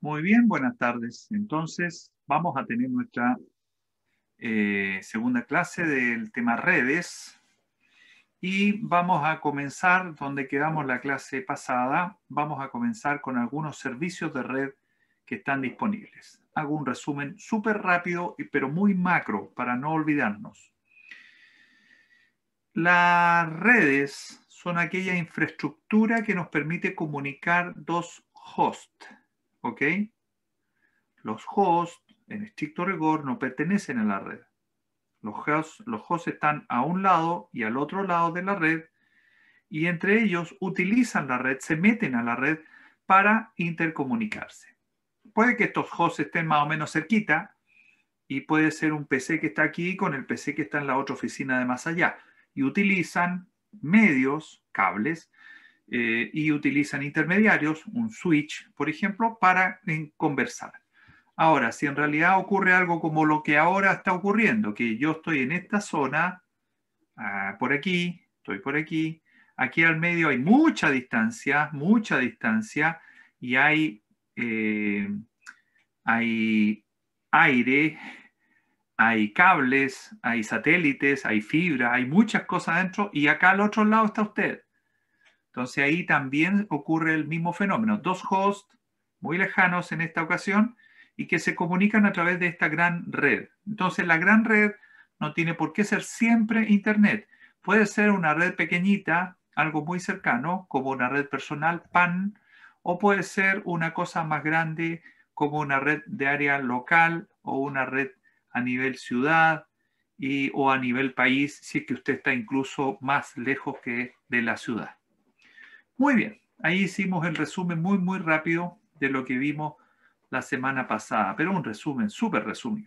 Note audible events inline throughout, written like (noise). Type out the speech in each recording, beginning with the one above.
Muy bien, buenas tardes. Entonces, vamos a tener nuestra eh, segunda clase del tema redes y vamos a comenzar donde quedamos la clase pasada. Vamos a comenzar con algunos servicios de red que están disponibles. Hago un resumen súper rápido, pero muy macro para no olvidarnos. Las redes son aquella infraestructura que nos permite comunicar dos hosts los hosts, en estricto rigor, no pertenecen a la red. Los hosts, los hosts están a un lado y al otro lado de la red y entre ellos utilizan la red, se meten a la red para intercomunicarse. Puede que estos hosts estén más o menos cerquita y puede ser un PC que está aquí con el PC que está en la otra oficina de más allá y utilizan medios, cables, eh, y utilizan intermediarios, un switch, por ejemplo, para conversar. Ahora, si en realidad ocurre algo como lo que ahora está ocurriendo, que yo estoy en esta zona, ah, por aquí, estoy por aquí, aquí al medio hay mucha distancia, mucha distancia, y hay, eh, hay aire, hay cables, hay satélites, hay fibra, hay muchas cosas dentro, y acá al otro lado está usted. Entonces ahí también ocurre el mismo fenómeno. Dos hosts muy lejanos en esta ocasión y que se comunican a través de esta gran red. Entonces la gran red no tiene por qué ser siempre Internet. Puede ser una red pequeñita, algo muy cercano, como una red personal, PAN, o puede ser una cosa más grande, como una red de área local o una red a nivel ciudad o a nivel país, si es que usted está incluso más lejos que de la ciudad. Muy bien, ahí hicimos el resumen muy, muy rápido de lo que vimos la semana pasada, pero un resumen súper resumen.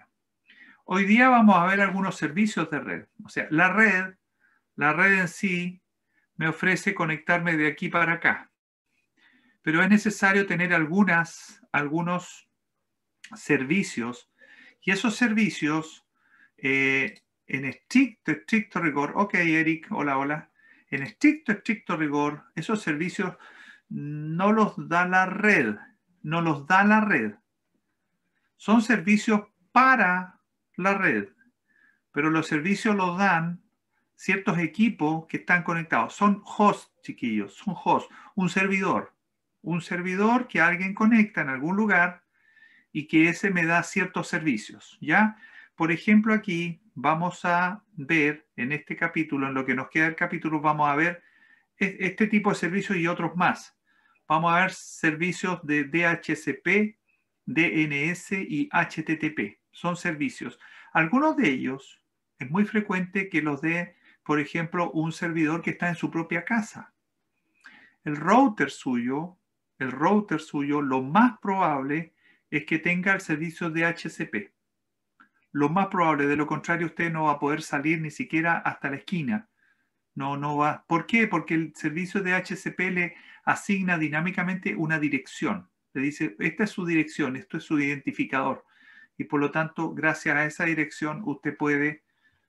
Hoy día vamos a ver algunos servicios de red. O sea, la red, la red en sí, me ofrece conectarme de aquí para acá. Pero es necesario tener algunas, algunos servicios. Y esos servicios, eh, en estricto, estricto rigor, ok Eric, hola, hola, en estricto, estricto rigor, esos servicios no los da la red, no los da la red. Son servicios para la red, pero los servicios los dan ciertos equipos que están conectados. Son hosts, chiquillos, son hosts, un servidor. Un servidor que alguien conecta en algún lugar y que ese me da ciertos servicios, ¿ya? Por ejemplo, aquí vamos a ver en este capítulo, en lo que nos queda del capítulo, vamos a ver este tipo de servicios y otros más. Vamos a ver servicios de DHCP, DNS y HTTP. Son servicios. Algunos de ellos es muy frecuente que los dé, por ejemplo, un servidor que está en su propia casa. El router suyo, el router suyo, lo más probable es que tenga el servicio de DHCP lo más probable, de lo contrario usted no va a poder salir ni siquiera hasta la esquina. No, no va. ¿Por qué? Porque el servicio de HCP le asigna dinámicamente una dirección. Le dice, esta es su dirección, esto es su identificador. Y por lo tanto, gracias a esa dirección, usted puede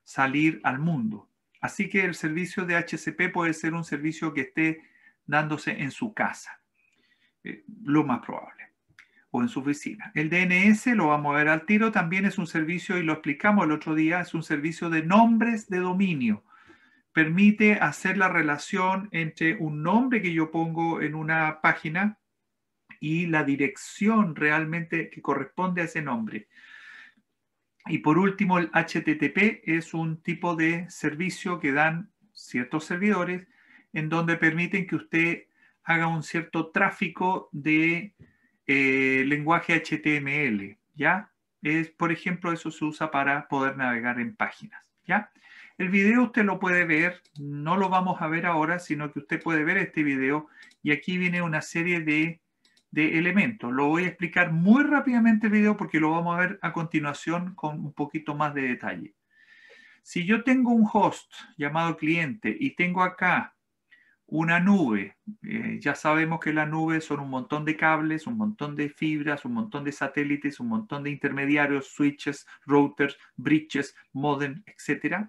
salir al mundo. Así que el servicio de HCP puede ser un servicio que esté dándose en su casa, eh, lo más probable o en su oficina. El DNS, lo vamos a ver al tiro, también es un servicio, y lo explicamos el otro día, es un servicio de nombres de dominio. Permite hacer la relación entre un nombre que yo pongo en una página y la dirección realmente que corresponde a ese nombre. Y por último, el HTTP es un tipo de servicio que dan ciertos servidores en donde permiten que usted haga un cierto tráfico de eh, lenguaje HTML, ¿ya? Es, por ejemplo, eso se usa para poder navegar en páginas, ¿ya? El video usted lo puede ver, no lo vamos a ver ahora, sino que usted puede ver este video y aquí viene una serie de, de elementos. Lo voy a explicar muy rápidamente el video porque lo vamos a ver a continuación con un poquito más de detalle. Si yo tengo un host llamado cliente y tengo acá una nube. Eh, ya sabemos que la nube son un montón de cables, un montón de fibras, un montón de satélites, un montón de intermediarios, switches, routers, bridges, modem, etc.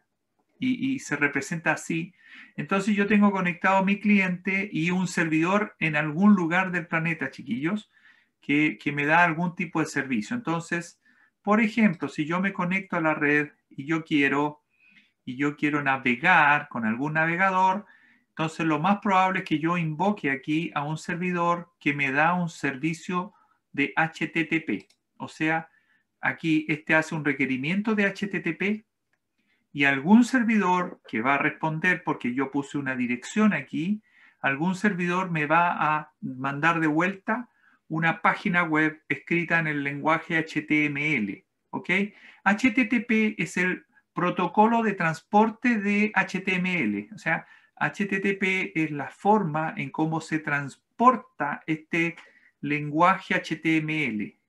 Y, se representa así. Entonces yo tengo conectado a mi cliente y un servidor en algún lugar del planeta, chiquillos, que, que me da algún tipo de servicio. Entonces, por ejemplo, si yo me conecto a la red y yo quiero, y yo quiero navegar con algún navegador, entonces, lo más probable es que yo invoque aquí a un servidor que me da un servicio de HTTP. O sea, aquí este hace un requerimiento de HTTP y algún servidor que va a responder porque yo puse una dirección aquí, algún servidor me va a mandar de vuelta una página web escrita en el lenguaje HTML. ¿Ok? HTTP es el protocolo de transporte de HTML. O sea, HTTP es la forma en cómo se transporta este lenguaje HTML.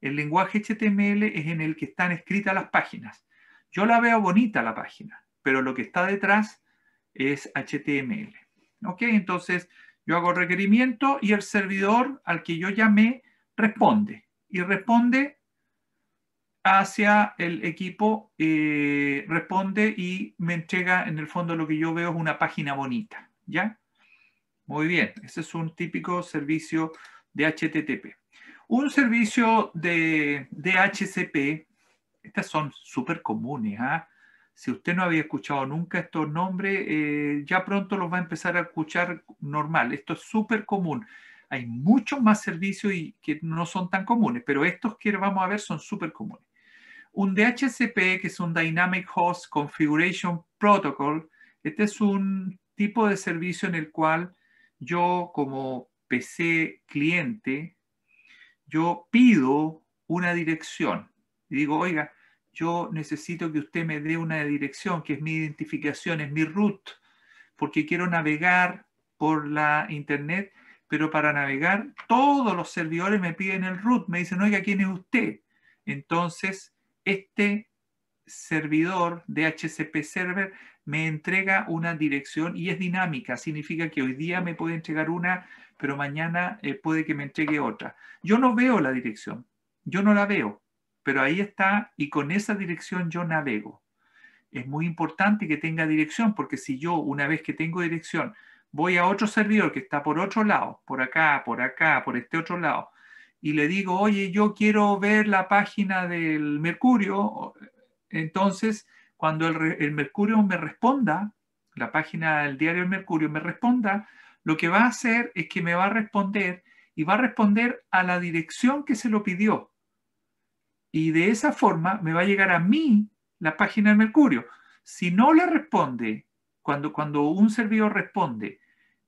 El lenguaje HTML es en el que están escritas las páginas. Yo la veo bonita la página, pero lo que está detrás es HTML. ¿Ok? Entonces yo hago requerimiento y el servidor al que yo llamé responde. Y responde hacia el equipo eh, responde y me entrega en el fondo lo que yo veo es una página bonita, ¿ya? Muy bien, ese es un típico servicio de HTTP. Un servicio de DHCP, estas son súper comunes, ¿ah? Si usted no había escuchado nunca estos nombres, eh, ya pronto los va a empezar a escuchar normal. Esto es súper común. Hay muchos más servicios y que no son tan comunes, pero estos que vamos a ver son súper comunes. Un DHCP, que es un Dynamic Host Configuration Protocol, este es un tipo de servicio en el cual yo como PC cliente, yo pido una dirección. digo, oiga, yo necesito que usted me dé una dirección, que es mi identificación, es mi root, porque quiero navegar por la internet, pero para navegar todos los servidores me piden el root, me dicen, oiga, ¿quién es usted? Entonces, este servidor DHCP server me entrega una dirección y es dinámica, significa que hoy día me puede entregar una, pero mañana eh, puede que me entregue otra. Yo no veo la dirección, yo no la veo, pero ahí está y con esa dirección yo navego. Es muy importante que tenga dirección porque si yo una vez que tengo dirección voy a otro servidor que está por otro lado, por acá, por acá, por este otro lado, y le digo, oye, yo quiero ver la página del Mercurio, entonces cuando el, Mercurio me responda, la página del diario del Mercurio me responda, lo que va a hacer es que me va a responder y va a responder a la dirección que se lo pidió. Y de esa forma me va a llegar a mí la página del Mercurio. Si no le responde, cuando, cuando un servidor responde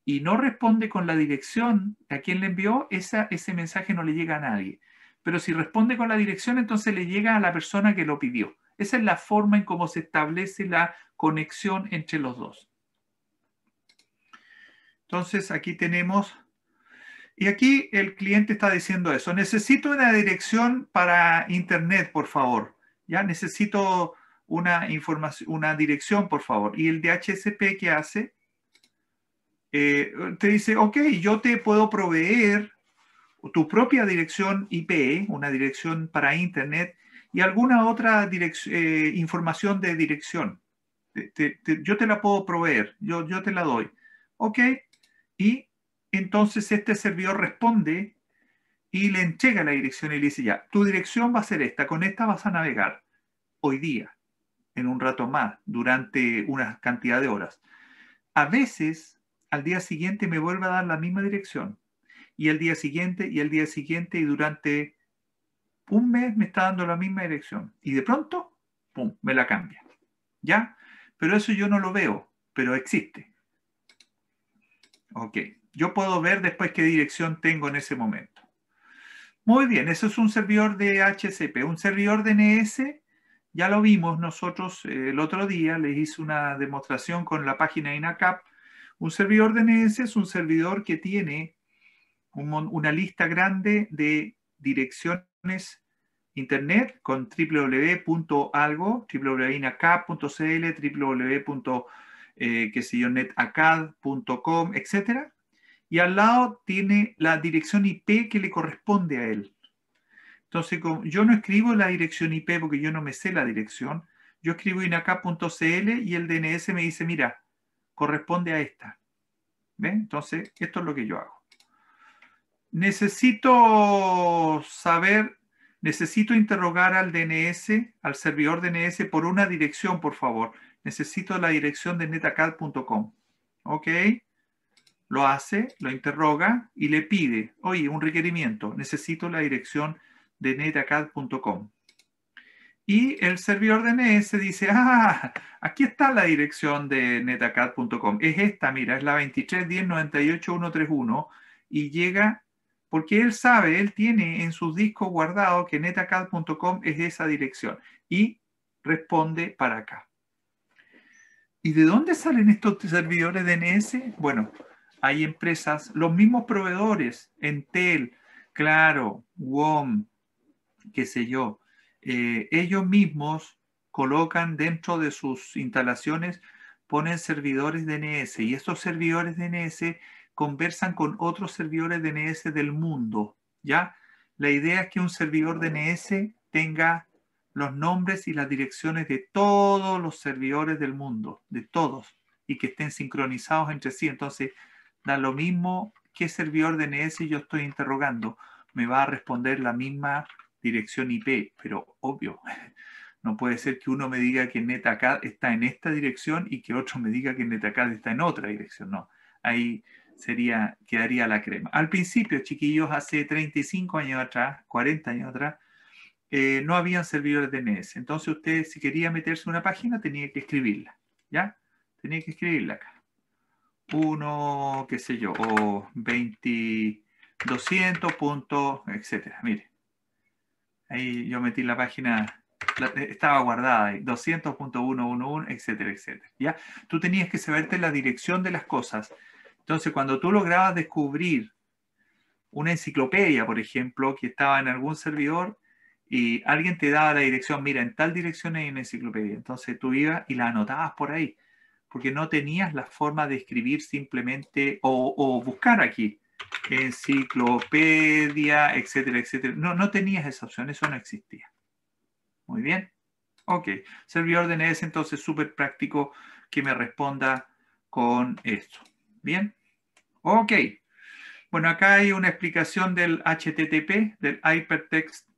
y no responde con la dirección a quien le envió, ese mensaje no le llega a nadie. Pero si responde con la dirección, entonces le llega a la persona que lo pidió. Esa es la forma en cómo se establece la conexión entre los dos. Entonces aquí tenemos, y aquí el cliente está diciendo eso, necesito una dirección para internet, por favor. Ya necesito una información, una dirección, por favor. Y el DHCP ¿Qué hace eh, te dice, ok, yo te puedo proveer tu propia dirección IP, una dirección para Internet y alguna otra eh, información de dirección. yo te la puedo proveer, yo, yo te la doy. Ok, y entonces este servidor responde y le entrega la dirección y le dice, ya, tu dirección va a ser esta, con esta vas a navegar hoy día, en un rato más, durante una cantidad de horas. A veces al día siguiente me vuelve a dar la misma dirección. Y al día siguiente, y al día siguiente, y durante un mes me está dando la misma dirección. Y de pronto, ¡pum!, me la cambia. ¿Ya? Pero eso yo no lo veo, pero existe. Ok. Yo puedo ver después qué dirección tengo en ese momento. Muy bien, eso es un servidor de HCP. Un servidor DNS, ya lo vimos nosotros eh, el otro día, les hice una demostración con la página INACAP un servidor DNS es un servidor que tiene una lista grande de direcciones internet con www.algo, www.inac.cl, www.netacad.com, eh, etc. Y al lado tiene la dirección IP que le corresponde a él. Entonces, yo no escribo la dirección IP porque yo no me sé la dirección. Yo escribo inac.cl y el DNS me dice, mira, corresponde a esta. ¿Ven? Entonces, esto es lo que yo hago. Necesito saber, necesito interrogar al DNS, al servidor DNS, por una dirección, por favor. Necesito la dirección de netacad.com. ¿Ok? Lo hace, lo interroga y le pide, oye, un requerimiento, necesito la dirección de netacad.com y el servidor DNS dice, ah, aquí está la dirección de netacad.com. Es esta, mira, es la 23.10.98.131 y llega porque él sabe, él tiene en sus discos guardado que netacad.com es esa dirección y responde para acá. ¿Y de dónde salen estos servidores DNS? Bueno, hay empresas, los mismos proveedores, Entel, Claro, WOM, qué sé yo, eh, ellos mismos colocan dentro de sus instalaciones, ponen servidores DNS y estos servidores DNS conversan con otros servidores DNS del mundo, ¿ya? La idea es que un servidor DNS tenga los nombres y las direcciones de todos los servidores del mundo, de todos, y que estén sincronizados entre sí. Entonces, da lo mismo qué servidor DNS yo estoy interrogando. Me va a responder la misma dirección IP, pero obvio, (laughs) no puede ser que uno me diga que NetAcad está en esta dirección y que otro me diga que NetAcad está en otra dirección, no. Ahí sería, quedaría la crema. Al principio, chiquillos, hace 35 años atrás, 40 años atrás, eh, no habían servidores DNS. E entonces usted, si quería meterse una página, tenía que escribirla, ¿ya? Tenía que escribirla acá. Uno, qué sé yo, o 20, 200 puntos, etcétera. Mire, Ahí yo metí la página, eh, estaba guardada ahí, 200.111, etcétera, etcétera. ¿ya? Tú tenías que saberte la dirección de las cosas. Entonces, cuando tú lograbas descubrir una enciclopedia, por ejemplo, que estaba en algún servidor y alguien te daba la dirección, mira, en tal dirección hay una enciclopedia. Entonces tú ibas y la anotabas por ahí, porque no tenías la forma de escribir simplemente o buscar aquí enciclopedia, etcétera, etcétera. No, no tenías esa opción, eso no existía. Muy bien. Ok, servidor DNS e entonces súper práctico que me responda con esto. Bien. Ok. Bueno, acá hay una explicación del HTTP, del Hypertext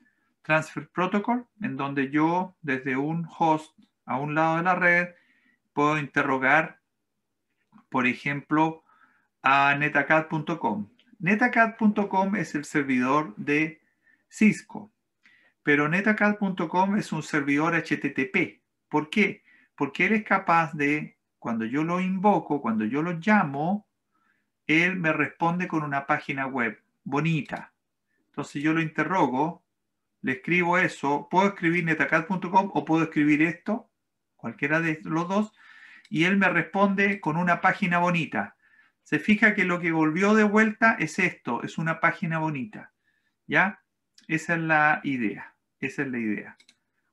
Transfer Protocol, en donde yo desde un host a un lado de la red puedo interrogar, por ejemplo, netacad.com netacad.com es el servidor de Cisco, pero netacad.com es un servidor HTTP. ¿Por qué? Porque él es capaz de, cuando yo lo invoco, cuando yo lo llamo, él me responde con una página web bonita. Entonces yo lo interrogo, le escribo eso, puedo escribir netacad.com o puedo escribir esto, cualquiera de los dos, y él me responde con una página bonita se fija que lo que volvió de vuelta es esto, es una página bonita. ¿Ya? Esa es la idea. Esa es la idea.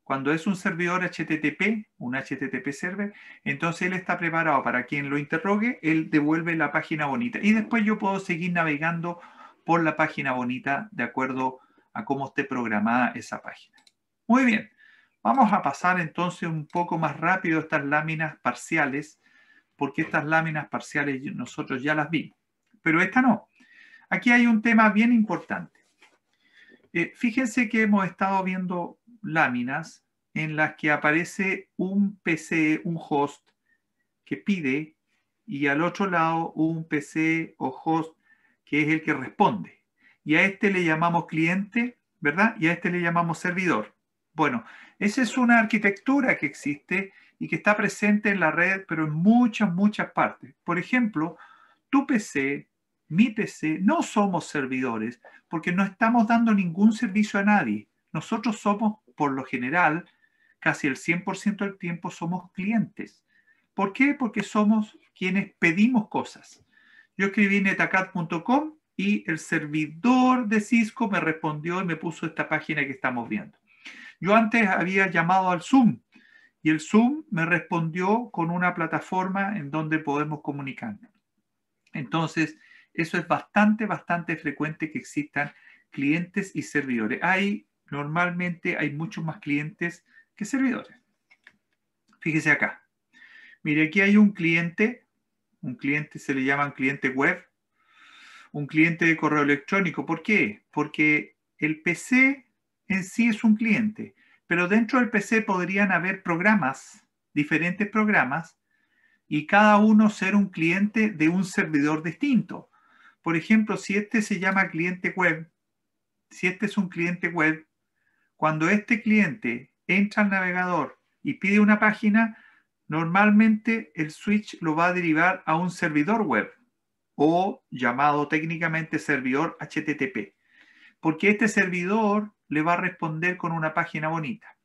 Cuando es un servidor HTTP, un HTTP server, entonces él está preparado para quien lo interrogue, él devuelve la página bonita. Y después yo puedo seguir navegando por la página bonita de acuerdo a cómo esté programada esa página. Muy bien, vamos a pasar entonces un poco más rápido estas láminas parciales porque estas láminas parciales nosotros ya las vimos, pero esta no. Aquí hay un tema bien importante. Eh, fíjense que hemos estado viendo láminas en las que aparece un PC, un host, que pide y al otro lado un PC o host que es el que responde. Y a este le llamamos cliente, ¿verdad? Y a este le llamamos servidor. Bueno, esa es una arquitectura que existe y que está presente en la red, pero en muchas, muchas partes. Por ejemplo, tu PC, mi PC, no somos servidores porque no estamos dando ningún servicio a nadie. Nosotros somos, por lo general, casi el 100% del tiempo somos clientes. ¿Por qué? Porque somos quienes pedimos cosas. Yo escribí netacat.com y el servidor de Cisco me respondió y me puso esta página que estamos viendo. Yo antes había llamado al Zoom y el Zoom me respondió con una plataforma en donde podemos comunicarnos. Entonces, eso es bastante, bastante frecuente que existan clientes y servidores. Hay, normalmente hay muchos más clientes que servidores. Fíjese acá. Mire, aquí hay un cliente, un cliente se le llama un cliente web, un cliente de correo electrónico. ¿Por qué? Porque el PC en sí es un cliente, pero dentro del PC podrían haber programas, diferentes programas, y cada uno ser un cliente de un servidor distinto. Por ejemplo, si este se llama cliente web, si este es un cliente web, cuando este cliente entra al navegador y pide una página, normalmente el switch lo va a derivar a un servidor web o llamado técnicamente servidor HTTP porque este servidor le va a responder con una página bonita.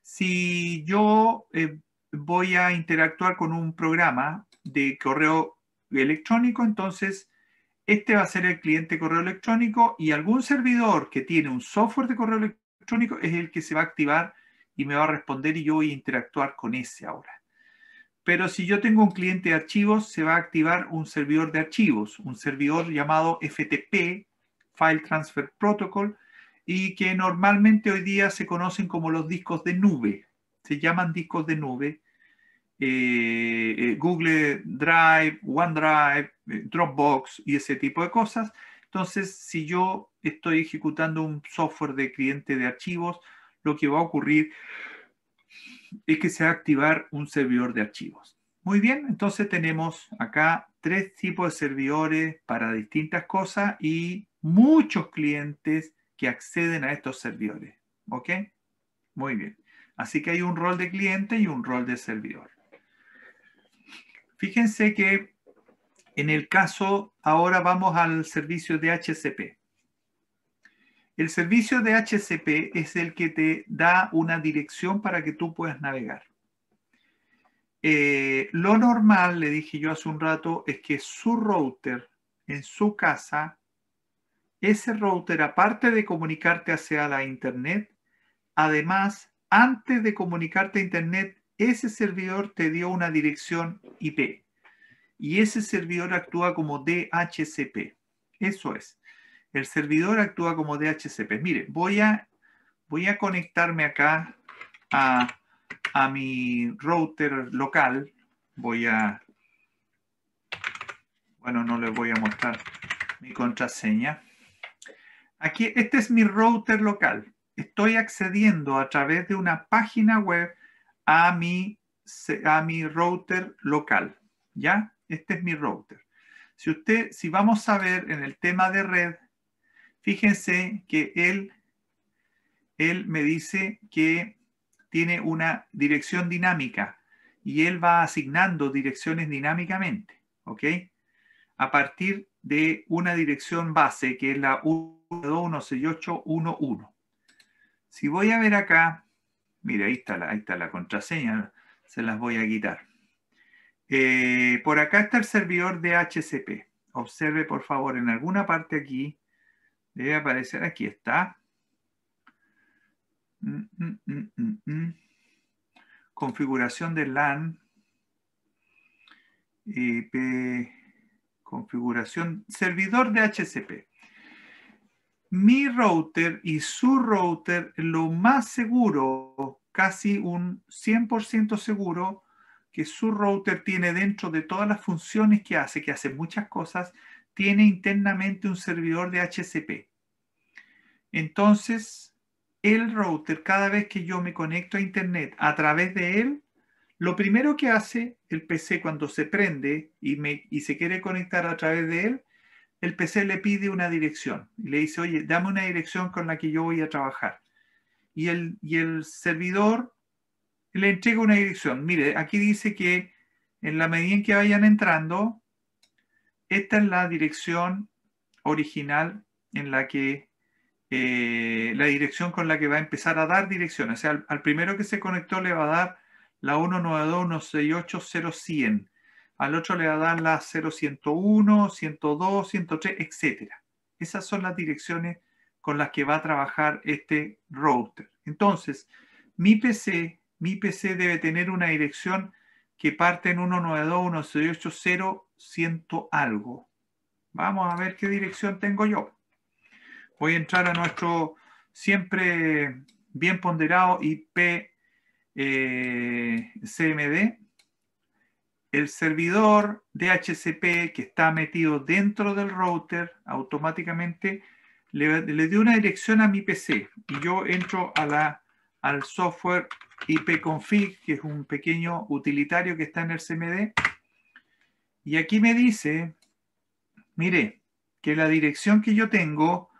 Si yo eh, voy a interactuar con un programa de correo electrónico, entonces este va a ser el cliente de correo electrónico y algún servidor que tiene un software de correo electrónico es el que se va a activar y me va a responder y yo voy a interactuar con ese ahora. Pero si yo tengo un cliente de archivos, se va a activar un servidor de archivos, un servidor llamado FTP, File Transfer Protocol, y que normalmente hoy día se conocen como los discos de nube. Se llaman discos de nube. Eh, eh, Google Drive, OneDrive, eh, Dropbox y ese tipo de cosas. Entonces, si yo estoy ejecutando un software de cliente de archivos, lo que va a ocurrir es que se va a activar un servidor de archivos. Muy bien, entonces tenemos acá tres tipos de servidores para distintas cosas y muchos clientes que acceden a estos servidores. ¿Ok? Muy bien. Así que hay un rol de cliente y un rol de servidor. Fíjense que en el caso, ahora vamos al servicio de HCP. El servicio de HCP es el que te da una dirección para que tú puedas navegar. Eh, lo normal, le dije yo hace un rato, es que su router en su casa ese router, aparte de comunicarte hacia la Internet, además, antes de comunicarte a Internet, ese servidor te dio una dirección IP y ese servidor actúa como DHCP. Eso es. El servidor actúa como DHCP. Mire, voy a, voy a conectarme acá a, a mi router local. Voy a... Bueno, no les voy a mostrar mi contraseña. Aquí, este es mi router local. Estoy accediendo a través de una página web a mi, a mi router local. ¿Ya? Este es mi router. Si usted, si vamos a ver en el tema de red, fíjense que él, él me dice que tiene una dirección dinámica y él va asignando direcciones dinámicamente, ¿ok? A partir de una dirección base que es la 216811. Si voy a ver acá, mire, ahí está la, ahí está la contraseña, se las voy a quitar. Eh, por acá está el servidor de HCP. Observe, por favor, en alguna parte aquí, debe aparecer, aquí está. Mm, mm, mm, configuración de LAN. configuración, servidor de HCP mi router y su router lo más seguro, casi un 100% seguro, que su router tiene dentro de todas las funciones que hace, que hace muchas cosas, tiene internamente un servidor de HCP. Entonces, el router, cada vez que yo me conecto a Internet a través de él, lo primero que hace el PC cuando se prende y, y se quiere conectar a través de él el PC le pide una dirección y le dice, oye, dame una dirección con la que yo voy a trabajar. Y el, el servidor le entrega una dirección. Mire, aquí dice que en la medida en que vayan entrando, esta es la dirección original en la que eh, la dirección con la que va a empezar a dar dirección. O sea, al, al primero que se conectó le va a dar la 192.168.0100 al otro le dar la 0101, 102, 103, etc. Esas son las direcciones con las que va a trabajar este router. Entonces, mi PC, mi PC debe tener una dirección que parte en 192.168.0.100 algo. Vamos a ver qué dirección tengo yo. Voy a entrar a nuestro siempre bien ponderado IP eh, CMD el servidor DHCP que está metido dentro del router automáticamente le, dio una dirección a mi PC y yo entro al software ipconfig, que es un pequeño utilitario que está en el CMD, y aquí me dice, mire, que la dirección que yo tengo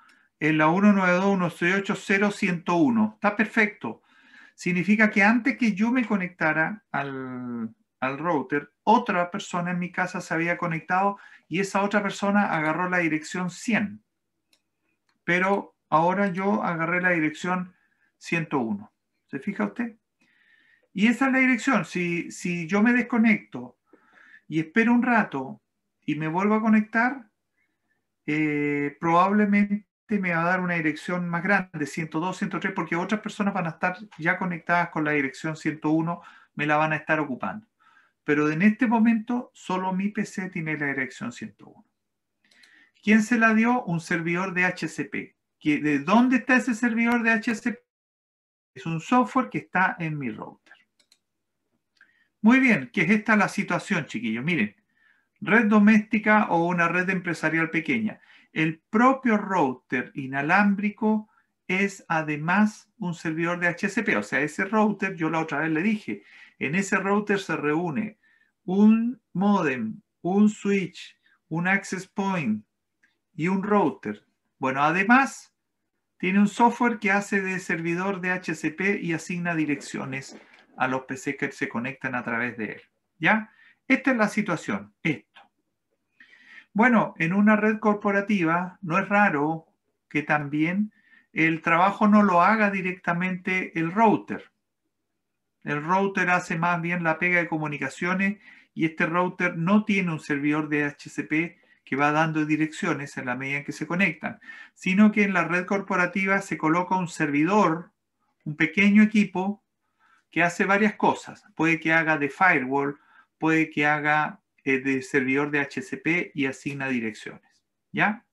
es la 192.168.0.101. Está perfecto. Significa que antes que yo me conectara al router, otra persona en mi casa se había conectado y esa otra persona agarró la dirección 100. Pero ahora yo agarré la dirección 101. ¿Se fija usted? Y esa es la dirección. Si, si yo me desconecto y espero un rato y me vuelvo a conectar, eh, probablemente me va a dar una dirección más grande, 102, 103, porque otras personas van a estar ya conectadas con la dirección 101, me la van a estar ocupando pero en este momento solo mi PC tiene la dirección 101. ¿Quién se la dio? Un servidor de HCP. ¿De dónde está ese servidor de HCP? Es un software que está en mi router. Muy bien, ¿qué es esta la situación, chiquillos? Miren, red doméstica o una red empresarial pequeña. El propio router inalámbrico es además un servidor de HCP. O sea, ese router, yo la otra vez le dije, en ese router se reúne un modem, un switch, un access point y un router. Bueno, además tiene un software que hace de servidor de HCP y asigna direcciones a los PC que se conectan a través de él. ¿Ya? Esta es la situación, esto. Bueno, en una red corporativa no es raro que también el trabajo no lo haga directamente el router. El router hace más bien la pega de comunicaciones y este router no tiene un servidor de HCP que va dando direcciones en la medida en que se conectan, sino que en la red corporativa se coloca un servidor, un pequeño equipo que hace varias cosas. Puede que haga de firewall, puede que haga eh, de servidor de HCP y asigna direcciones. ¿Ya?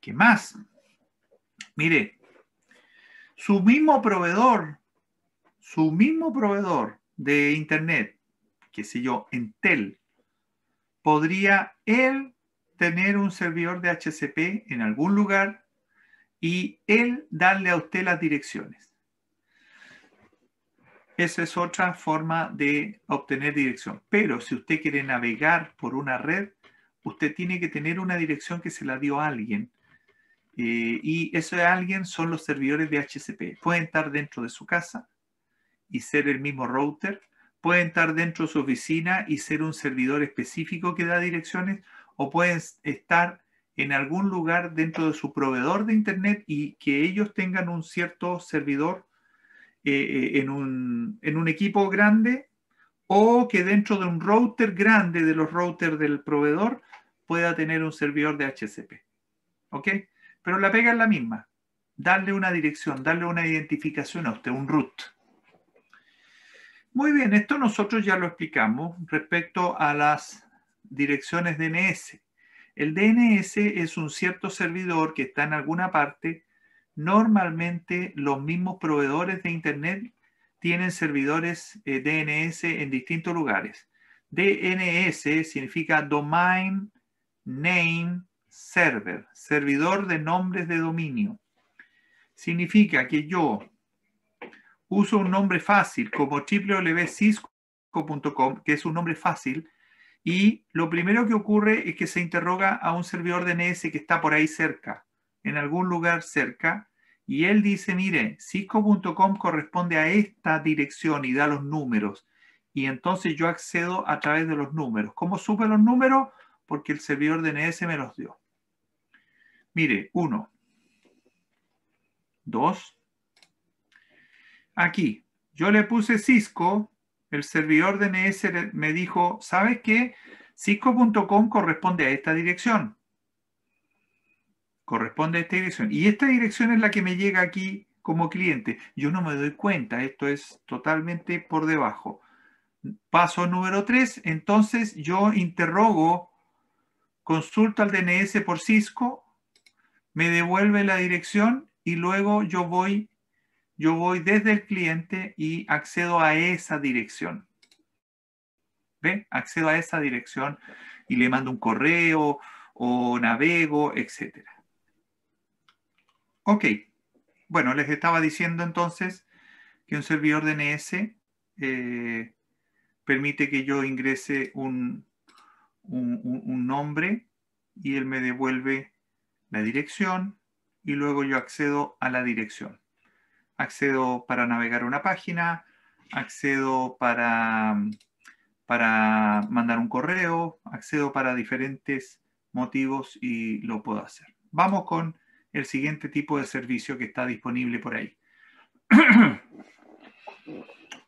¿Qué más? Mire, su mismo proveedor su mismo proveedor de Internet, que sé yo, Entel, podría él tener un servidor de HCP en algún lugar y él darle a usted las direcciones. Esa es otra forma de obtener dirección. Pero si usted quiere navegar por una red, usted tiene que tener una dirección que se la dio a alguien. y eh, y ese alguien son los servidores de HCP. Pueden estar dentro de su casa, y ser el mismo router, pueden estar dentro de su oficina y ser un servidor específico que da direcciones o pueden estar en algún lugar dentro de su proveedor de Internet y que ellos tengan un cierto servidor eh, eh, en, un, en, un, equipo grande o que dentro de un router grande de los routers del proveedor pueda tener un servidor de HCP. ¿Ok? Pero la pega es la misma. Darle una dirección, darle una identificación a usted, un root. Muy bien, esto nosotros ya lo explicamos respecto a las direcciones DNS. El DNS es un cierto servidor que está en alguna parte. Normalmente los mismos proveedores de Internet tienen servidores eh, DNS en distintos lugares. DNS significa Domain Name Server, servidor de nombres de dominio. Significa que yo uso un nombre fácil como www.cisco.com, que es un nombre fácil, y lo primero que ocurre es que se interroga a un servidor DNS que está por ahí cerca, en algún lugar cerca, y él dice, mire, cisco.com corresponde a esta dirección y da los números. Y entonces yo accedo a través de los números. ¿Cómo supe los números? Porque el servidor DNS me los dio. Mire, uno, dos, aquí. Yo le puse Cisco, el servidor DNS me dijo, ¿sabes qué? Cisco.com corresponde a esta dirección. Corresponde a esta dirección. Y esta dirección es la que me llega aquí como cliente. Yo no me doy cuenta, esto es totalmente por debajo. Paso número 3, entonces yo interrogo, consulto al DNS por Cisco, me devuelve la dirección y luego yo voy yo voy desde el cliente y accedo a esa dirección. ¿Ven? Accedo a esa dirección y le mando un correo o navego, etc. Ok. Bueno, les estaba diciendo entonces que un servidor DNS eh, permite que yo ingrese un nombre y él me devuelve la dirección y luego yo accedo a la dirección accedo para navegar una página, accedo para, mandar un correo, accedo para diferentes motivos y lo puedo hacer. Vamos con el siguiente tipo de servicio que está disponible por ahí. (clears throat)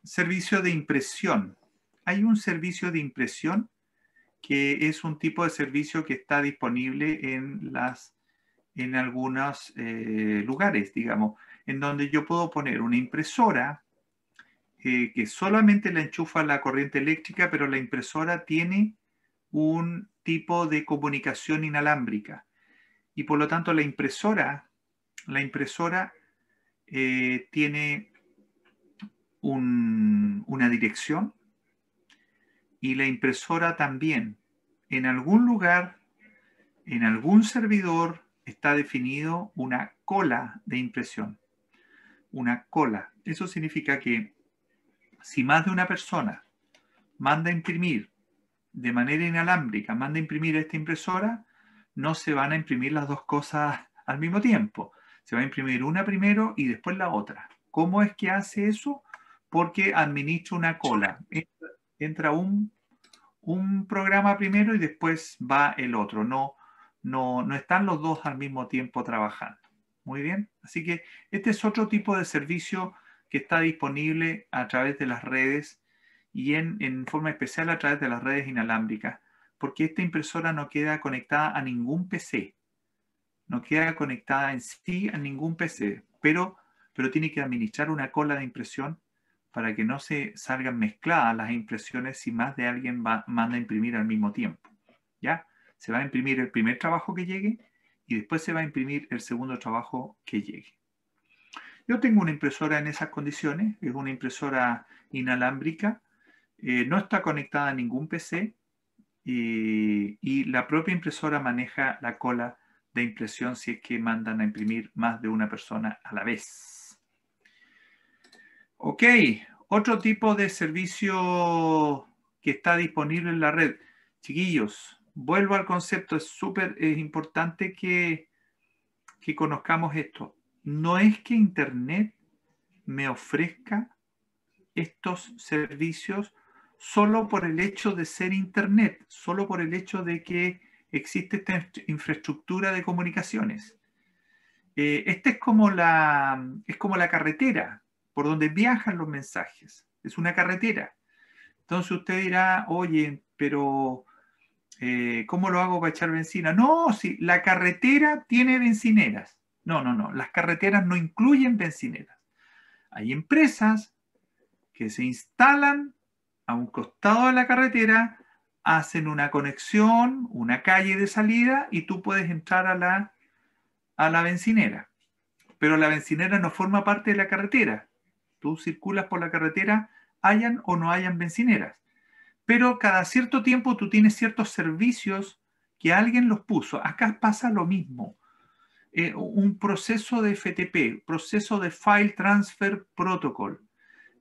servicio de impresión. Hay un servicio de impresión que es un tipo de servicio que está disponible en, las, en algunos eh, lugares, digamos en donde yo puedo poner una impresora eh, que solamente la enchufa la corriente eléctrica, pero la impresora tiene un tipo de comunicación inalámbrica. Y por lo tanto la impresora, la impresora eh, tiene una dirección y la impresora también en algún lugar, en algún servidor, está definido una cola de impresión una cola. Eso significa que si más de una persona manda a imprimir de manera inalámbrica, manda a imprimir a esta impresora, no se van a imprimir las dos cosas al mismo tiempo. Se va a imprimir una primero y después la otra. ¿Cómo es que hace eso? Porque administra una cola. Entra un, programa primero y después va el otro. no, no están los dos al mismo tiempo trabajando. Muy bien, así que este es otro tipo de servicio que está disponible a través de las redes y en, forma especial a través de las redes inalámbricas, porque esta impresora no queda conectada a ningún PC, no queda conectada en sí a ningún PC, pero, pero tiene que administrar una cola de impresión para que no se salgan mezcladas las impresiones si más de alguien manda a imprimir al mismo tiempo. ¿Ya? Se va a imprimir el primer trabajo que llegue y después se va a imprimir el segundo trabajo que llegue. Yo tengo una impresora en esas condiciones, es una impresora inalámbrica, eh, no está conectada a ningún PC y, eh, y la propia impresora maneja la cola de impresión si es que mandan a imprimir más de una persona a la vez. Ok, otro tipo de servicio que está disponible en la red. Chiquillos, vuelvo al concepto, es súper es importante que, conozcamos esto. No es que Internet me ofrezca estos servicios solo por el hecho de ser Internet, solo por el hecho de que existe esta infraestructura de comunicaciones. Eh, esta es como, la, es como la carretera por donde viajan los mensajes. Es una carretera. Entonces usted dirá, oye, pero eh, ¿cómo lo hago para echar bencina? No, si la carretera tiene bencineras. No, no, no, las carreteras no incluyen bencineras. Hay empresas que se instalan a un costado de la carretera, hacen una conexión, una calle de salida y tú puedes entrar a la, a la bencinera. Pero la bencinera no forma parte de la carretera. Tú circulas por la carretera, hayan o no hayan bencineras pero cada cierto tiempo tú tienes ciertos servicios que alguien los puso. Acá pasa lo mismo. Eh, un proceso de FTP, proceso de File Transfer Protocol.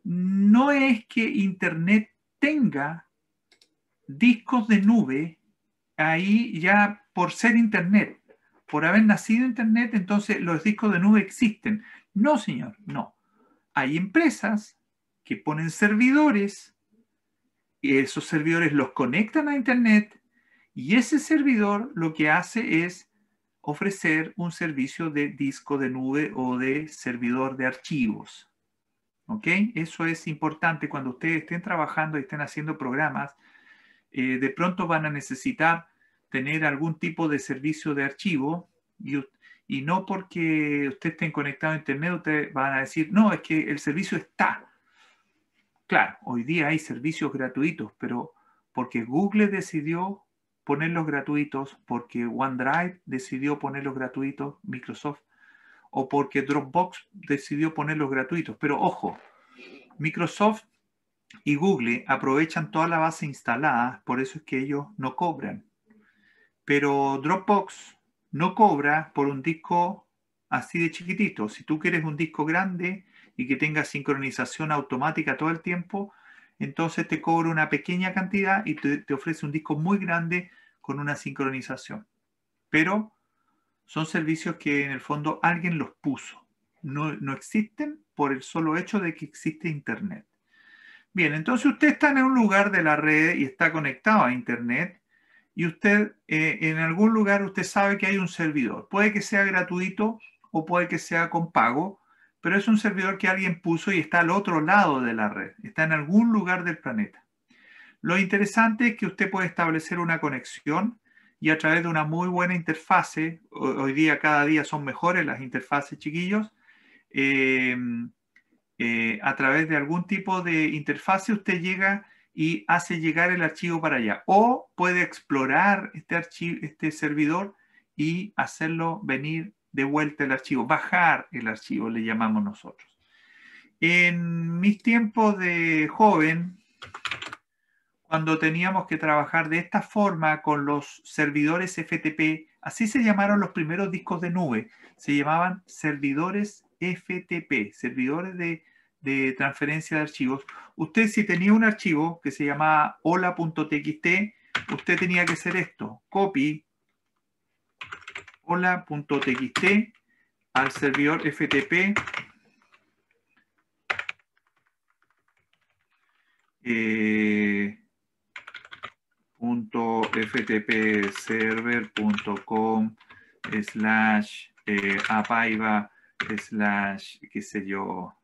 No es que Internet tenga discos de nube ahí ya por ser Internet, por haber nacido Internet, entonces los discos de nube existen. No, señor, no. Hay empresas que ponen servidores esos servidores los conectan a Internet y ese servidor lo que hace es ofrecer un servicio de disco de nube o de servidor de archivos. ¿Ok? Eso es importante cuando ustedes estén trabajando y estén haciendo programas. Eh, de pronto van a necesitar tener algún tipo de servicio de archivo y, no porque ustedes estén conectados a Internet, ustedes van a decir, no, es que el servicio está Claro, hoy día hay servicios gratuitos, pero porque Google decidió ponerlos gratuitos, porque OneDrive decidió ponerlos gratuitos, Microsoft, o porque Dropbox decidió ponerlos gratuitos. Pero ojo, Microsoft y Google aprovechan toda la base instalada, por eso es que ellos no cobran. Pero Dropbox no cobra por un disco así de chiquitito. Si tú quieres un disco grande, y que tenga sincronización automática todo el tiempo, entonces te cobra una pequeña cantidad y te, ofrece un disco muy grande con una sincronización. Pero son servicios que en el fondo alguien los puso. No, existen por el solo hecho de que existe Internet. Bien, entonces usted está en un lugar de la red y está conectado a Internet y usted eh, en algún lugar usted sabe que hay un servidor. Puede que sea gratuito o puede que sea con pago, pero es un servidor que alguien puso y está al otro lado de la red, está en algún lugar del planeta. Lo interesante es que usted puede establecer una conexión y a través de una muy buena interfase, hoy día cada día son mejores las interfaces chiquillos, em, eh, a través de algún tipo de interfase usted llega y hace llegar el archivo para allá. O puede explorar este, este servidor y hacerlo venir de vuelta el archivo, bajar el archivo, le llamamos nosotros. En mis tiempos de joven, cuando teníamos que trabajar de esta forma con los servidores FTP, así se llamaron los primeros discos de nube, se llamaban servidores FTP, servidores de, transferencia de archivos. Usted si tenía un archivo que se llamaba hola.txt, usted tenía que hacer esto, copy hola.txt al servidor FTP eh, punto ftp slash eh, slash qué sé yo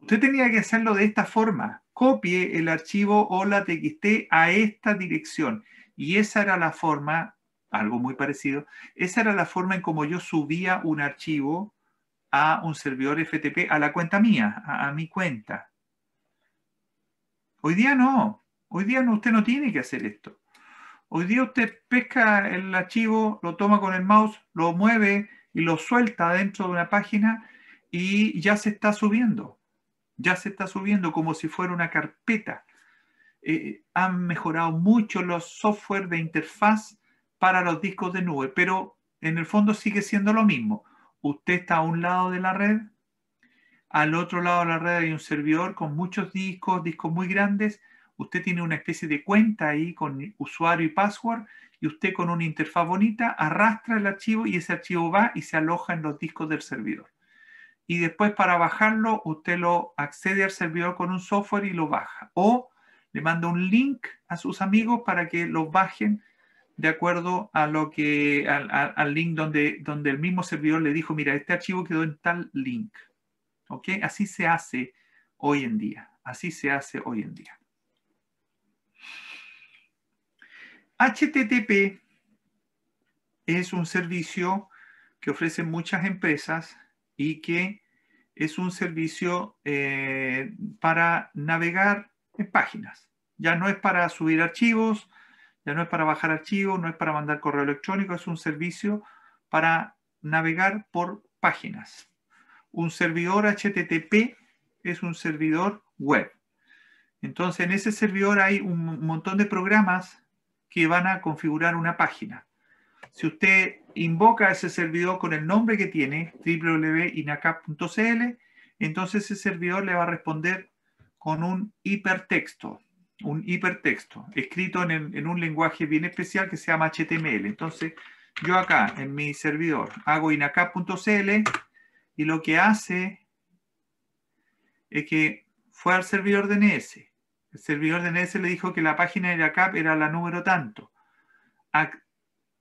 Usted tenía que hacerlo de esta forma. Copie el archivo hola.txt a esta dirección. Y esa era la forma algo muy parecido, esa era la forma en como yo subía un archivo a un servidor FTP, a la cuenta mía, a, mi cuenta. Hoy día no, hoy día no, usted no tiene que hacer esto. Hoy día usted pesca el archivo, lo toma con el mouse, lo mueve y lo suelta dentro de una página y ya se está subiendo. Ya se está subiendo como si fuera una carpeta. Eh, eh, han mejorado mucho los software de interfaz para los discos de nube, pero en el fondo sigue siendo lo mismo. Usted está a un lado de la red, al otro lado de la red hay un servidor con muchos discos, discos muy grandes. Usted tiene una especie de cuenta ahí con usuario y password y usted con una interfaz bonita arrastra el archivo y ese archivo va y se aloja en los discos del servidor. Y después para bajarlo, usted lo accede al servidor con un software y lo baja. O le manda un link a sus amigos para que lo bajen de acuerdo a lo que, al, link donde, donde el mismo servidor le dijo, mira, este archivo quedó en tal link. ¿Ok? Así se hace hoy en día. Así se hace hoy en día. HTTP es un servicio que ofrecen muchas empresas y que es un servicio eh, para navegar en páginas. Ya no es para subir archivos, ya no es para bajar archivos, no es para mandar correo electrónico, es un servicio para navegar por páginas. Un servidor HTTP es un servidor web. Entonces, en ese servidor hay un montón de programas que van a configurar una página. Si usted invoca a ese servidor con el nombre que tiene, www.inacap.cl, entonces ese servidor le va a responder con un hipertexto un hipertexto escrito en, un lenguaje bien especial que se llama HTML. Entonces, yo acá en mi servidor hago inacap.cl y lo que hace es que fue al servidor DNS. El servidor DNS le dijo que la página de INACAP era la número tanto.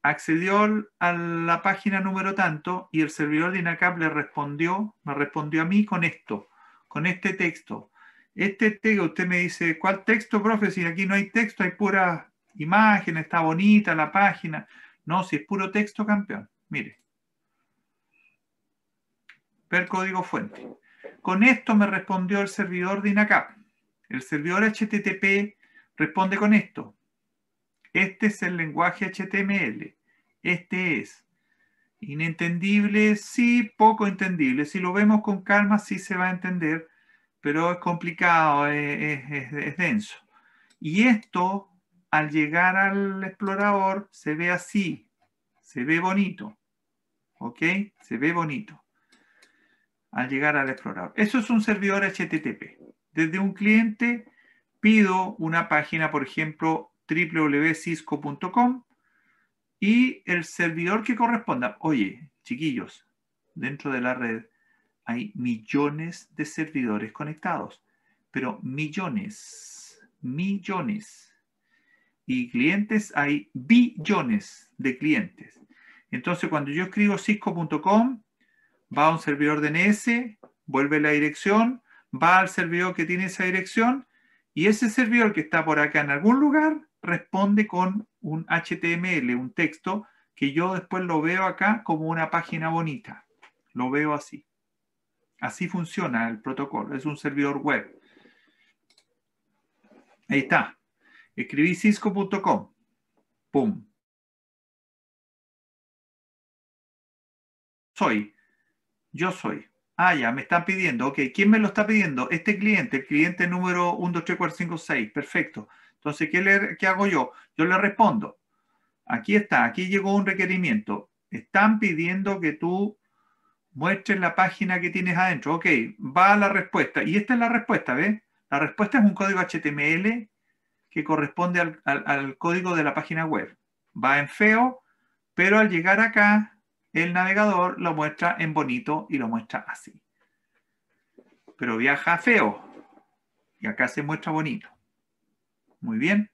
accedió a la página número tanto y el servidor de INACAP le respondió, me respondió a mí con esto, con este texto. Este texto, este, usted me dice, ¿cuál texto, profe? Si aquí no hay texto, hay pura imagen, está bonita la página. No, si es puro texto, campeón. Mire. Ver código fuente. Con esto me respondió el servidor de INACAP. El servidor HTTP responde con esto. Este es el lenguaje HTML. Este es. Inentendible, sí, poco entendible. Si lo vemos con calma, sí se va a entender pero es complicado, es, denso. Y esto, al llegar al explorador, se ve así, se ve bonito, ¿ok? Se ve bonito al llegar al explorador. Eso es un servidor HTTP. Desde un cliente pido una página, por ejemplo, www.cisco.com y el servidor que corresponda. Oye, chiquillos, dentro de la red, hay millones de servidores conectados, pero millones, millones. Y clientes hay billones de clientes. Entonces, cuando yo escribo cisco.com, va a un servidor DNS, vuelve la dirección, va al servidor que tiene esa dirección y ese servidor que está por acá en algún lugar responde con un HTML, un texto que yo después lo veo acá como una página bonita. Lo veo así. Así funciona el protocolo. Es un servidor web. Ahí está. Escribí cisco.com. Pum. Soy. Yo soy. Ah, ya, me están pidiendo. Ok, ¿quién me lo está pidiendo? Este cliente, el cliente número 123456. Perfecto. Entonces, ¿qué, ¿qué hago yo? Yo le respondo. Aquí está, aquí llegó un requerimiento. Están pidiendo que tú muestren la página que tienes adentro. Ok, va la respuesta. Y esta es la respuesta, ¿ves? La respuesta es un código HTML que corresponde al, código de la página web. Va en feo, pero al llegar acá, el navegador lo muestra en bonito y lo muestra así. Pero viaja feo. Y acá se muestra bonito. Muy bien.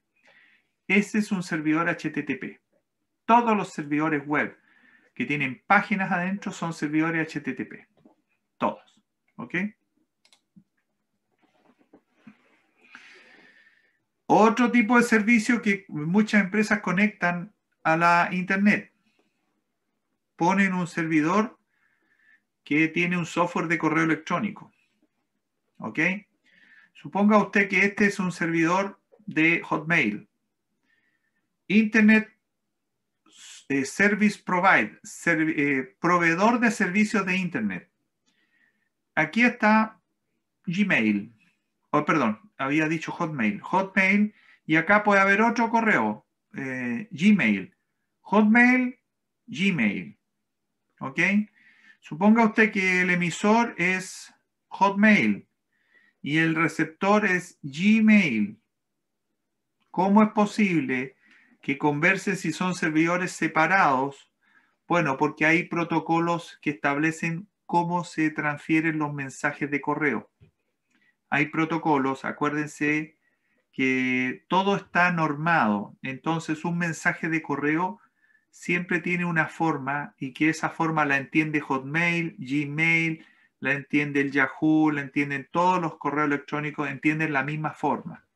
Ese es un servidor HTTP. Todos los servidores web que tienen páginas adentro son servidores HTTP. Todos. ¿Ok? Otro tipo de servicio que muchas empresas conectan a la Internet. Ponen un servidor que tiene un software de correo electrónico. ¿Ok? Suponga usted que este es un servidor de Hotmail. Internet eh, service Provide, eh, proveedor de servicios de Internet. Aquí está Gmail, oh, perdón, había dicho Hotmail, Hotmail, y acá puede haber otro correo, eh, Gmail, Hotmail, Gmail. ¿Ok? Suponga usted que el emisor es Hotmail y el receptor es Gmail. ¿Cómo es posible que conversen si son servidores separados. Bueno, porque hay protocolos que establecen cómo se transfieren los mensajes de correo. Hay protocolos, acuérdense que todo está normado. Entonces, un mensaje de correo siempre tiene una forma y que esa forma la entiende Hotmail, Gmail, la entiende el Yahoo, la entienden todos los correos electrónicos, entienden la misma forma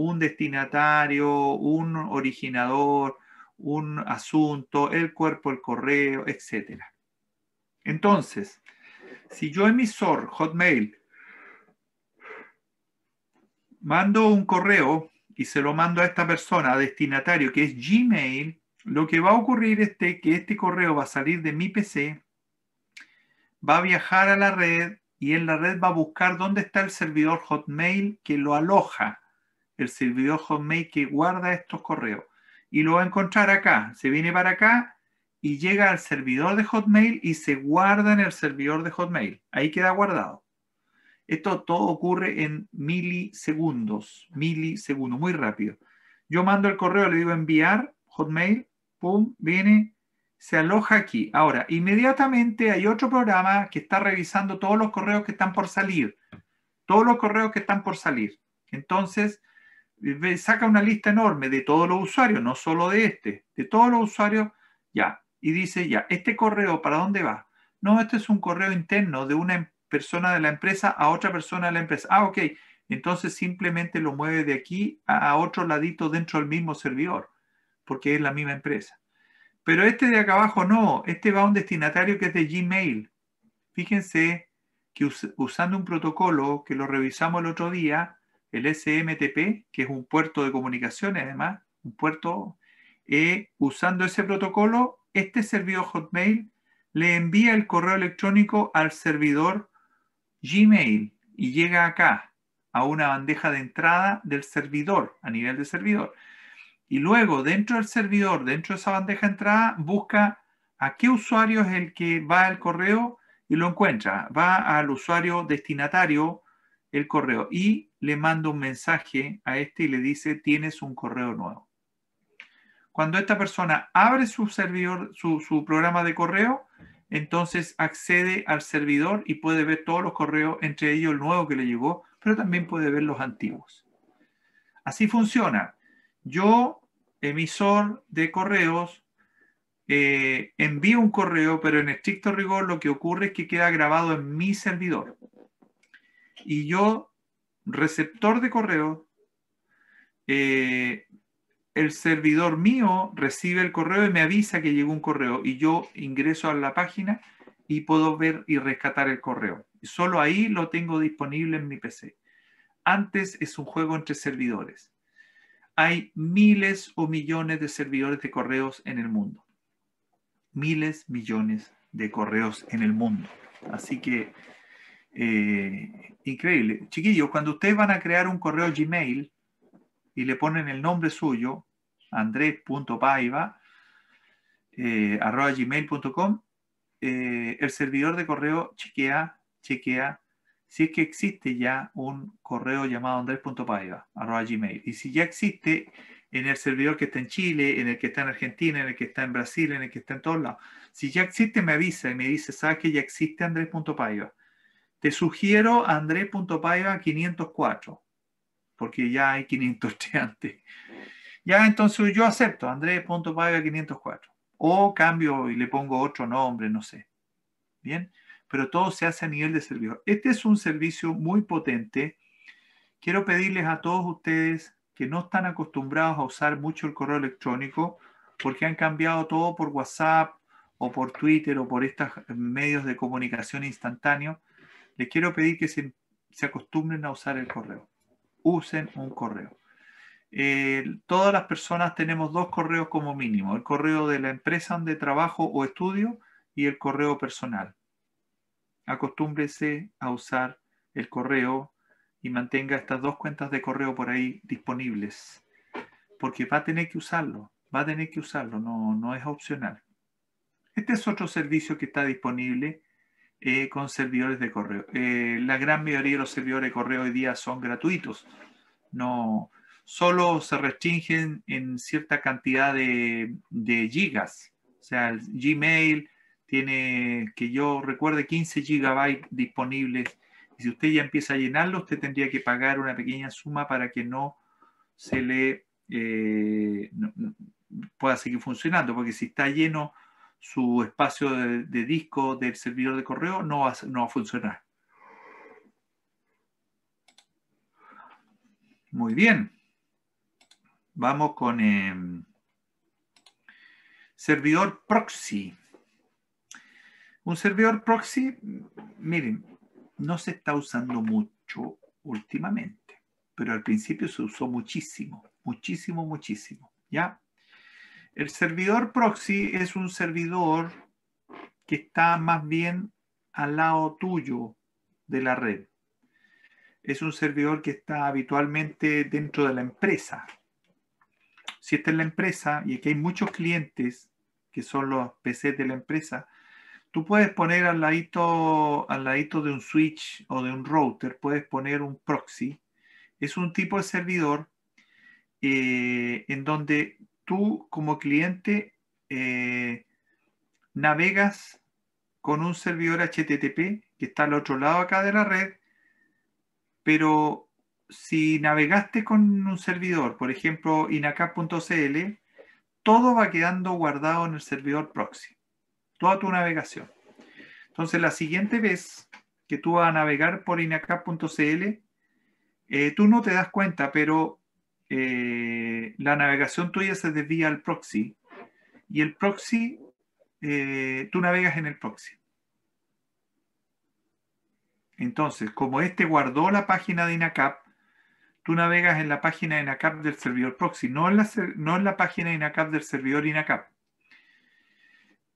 un destinatario, un originador, un asunto, el cuerpo, el correo, etc. Entonces, si yo emisor Hotmail, mando un correo y se lo mando a esta persona, a destinatario, que es Gmail, lo que va a ocurrir es que este correo va a salir de mi PC, va a viajar a la red y en la red va a buscar dónde está el servidor Hotmail que lo aloja el servidor Hotmail que guarda estos correos. Y lo va a encontrar acá. Se viene para acá y llega al servidor de Hotmail y se guarda en el servidor de Hotmail. Ahí queda guardado. Esto todo ocurre en milisegundos, milisegundos, muy rápido. Yo mando el correo, le digo enviar, Hotmail, pum, viene, se aloja aquí. Ahora, inmediatamente hay otro programa que está revisando todos los correos que están por salir. Todos los correos que están por salir. Entonces, eh, saca una lista enorme de todos los usuarios, no solo de este, de todos los usuarios, ya, y dice, ya, ¿este correo para dónde va? No, este es un correo interno de una em, persona de la empresa a otra persona de la empresa. Ah, ok, entonces simplemente lo mueve de aquí a, otro ladito dentro del mismo servidor, porque es la misma empresa. Pero este de acá abajo no, este va a un destinatario que es de Gmail. Fíjense que usando un protocolo que lo revisamos el otro día, el SMTP, que es un puerto de comunicaciones, además, un puerto, eh, usando ese protocolo, este servidor Hotmail le envía el correo electrónico al servidor Gmail y llega acá, a una bandeja de entrada del servidor, a nivel de servidor. Y luego, dentro del servidor, dentro de esa bandeja de entrada, busca a qué usuario es el que va el correo y lo encuentra. Va al usuario destinatario el correo y le mando un mensaje a este y le dice, tienes un correo nuevo. Cuando esta persona abre su servidor, su, programa de correo, entonces accede al servidor y puede ver todos los correos, entre ellos el nuevo que le llegó, pero también puede ver los antiguos. Así funciona. Yo, emisor de correos, eh, envío un correo, pero en estricto rigor lo que ocurre es que queda grabado en mi servidor y yo, receptor de correo, eh, el servidor mío recibe el correo y me avisa que llegó un correo y yo ingreso a la página y puedo ver y rescatar el correo. Y solo ahí lo tengo disponible en mi PC. Antes es un juego entre servidores. Hay miles o millones de servidores de correos en el mundo. Miles, millones de correos en el mundo. Así que eh, increíble. Chiquillos, cuando ustedes van a crear un correo Gmail y le ponen el nombre suyo, andrés.paiva, eh, arroba gmail.com, eh, el servidor de correo chequea, chequea si es que existe ya un correo llamado andrés.paiva, arroba gmail. Y si ya existe en el servidor que está en Chile, en el que está en Argentina, en el que está en Brasil, en el que está en todos lados. Si ya existe, me avisa y me dice, ¿sabes que ya existe andres.paiva? Te sugiero andré.paiva 504, porque ya hay 503 antes. Ya entonces yo acepto andré.paiva 504. O cambio y le pongo otro nombre, no sé. Bien, pero todo se hace a nivel de servidor. Este es un servicio muy potente. Quiero pedirles a todos ustedes que no están acostumbrados a usar mucho el correo electrónico porque han cambiado todo por WhatsApp o por Twitter o por estos medios de comunicación instantáneos. Les quiero pedir que se, acostumbren a usar el correo. Usen un correo. Eh, todas las personas tenemos dos correos como mínimo, el correo de la empresa donde trabajo o estudio y el correo personal. Acostúmbrese a usar el correo y mantenga estas dos cuentas de correo por ahí disponibles, porque va a tener que usarlo, va a tener que usarlo, no, no es opcional. Este es otro servicio que está disponible eh, con servidores de correo. Eh, la gran mayoría de los servidores de correo hoy día son gratuitos. No, solo se restringen en cierta cantidad de, gigas. O sea, el Gmail tiene, que yo recuerde, 15 gigabytes disponibles. Y si usted ya empieza a llenarlo, usted tendría que pagar una pequeña suma para que no se le eh, pueda seguir funcionando, porque si está lleno su espacio de, disco del servidor de correo no va, a funcionar. Muy bien. Vamos con em, servidor proxy. Un servidor proxy, miren, no se está usando mucho últimamente, pero al principio se usó muchísimo, muchísimo, muchísimo. ¿Ya? El servidor proxy es un servidor que está más bien al lado tuyo de la red. Es un servidor que está habitualmente dentro de la empresa. Si está en la empresa y aquí hay muchos clientes que son los PCs de la empresa, tú puedes poner al ladito, al ladito de un switch o de un router, puedes poner un proxy. Es un tipo de servidor eh, en donde tú como cliente eh, navegas con un servidor HTTP que está al otro lado acá de la red, pero si navegaste con un servidor, por ejemplo, inacap.cl, todo va quedando guardado en el servidor proxy, toda tu navegación. Entonces, la siguiente vez que tú vas a navegar por inacap.cl, eh, tú no te das cuenta, pero eh, la navegación tuya se desvía al proxy y el proxy, eh, tú navegas en el proxy. Entonces, como este guardó la página de INACAP, tú navegas en la página de INACAP del servidor proxy, no en la, no en la página de INACAP del servidor INACAP.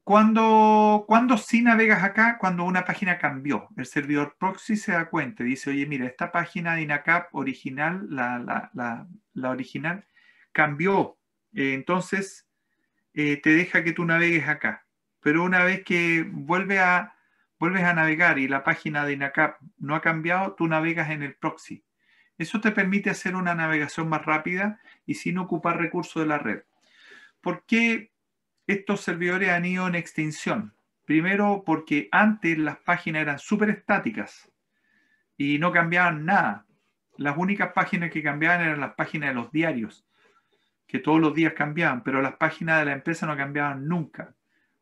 Cuando, cuando sí navegas acá, cuando una página cambió, el servidor proxy se da cuenta, dice, oye, mira, esta página de INACAP original, la, la, la, la original, cambió. Eh, entonces, eh, te deja que tú navegues acá. Pero una vez que vuelve a, vuelves a navegar y la página de INACAP no ha cambiado, tú navegas en el proxy. Eso te permite hacer una navegación más rápida y sin ocupar recursos de la red. ¿Por qué estos servidores han ido en extinción? Primero, porque antes las páginas eran súper estáticas y no cambiaban nada. Las únicas páginas que cambiaban eran las páginas de los diarios que todos los días cambiaban, pero las páginas de la empresa no cambiaban nunca,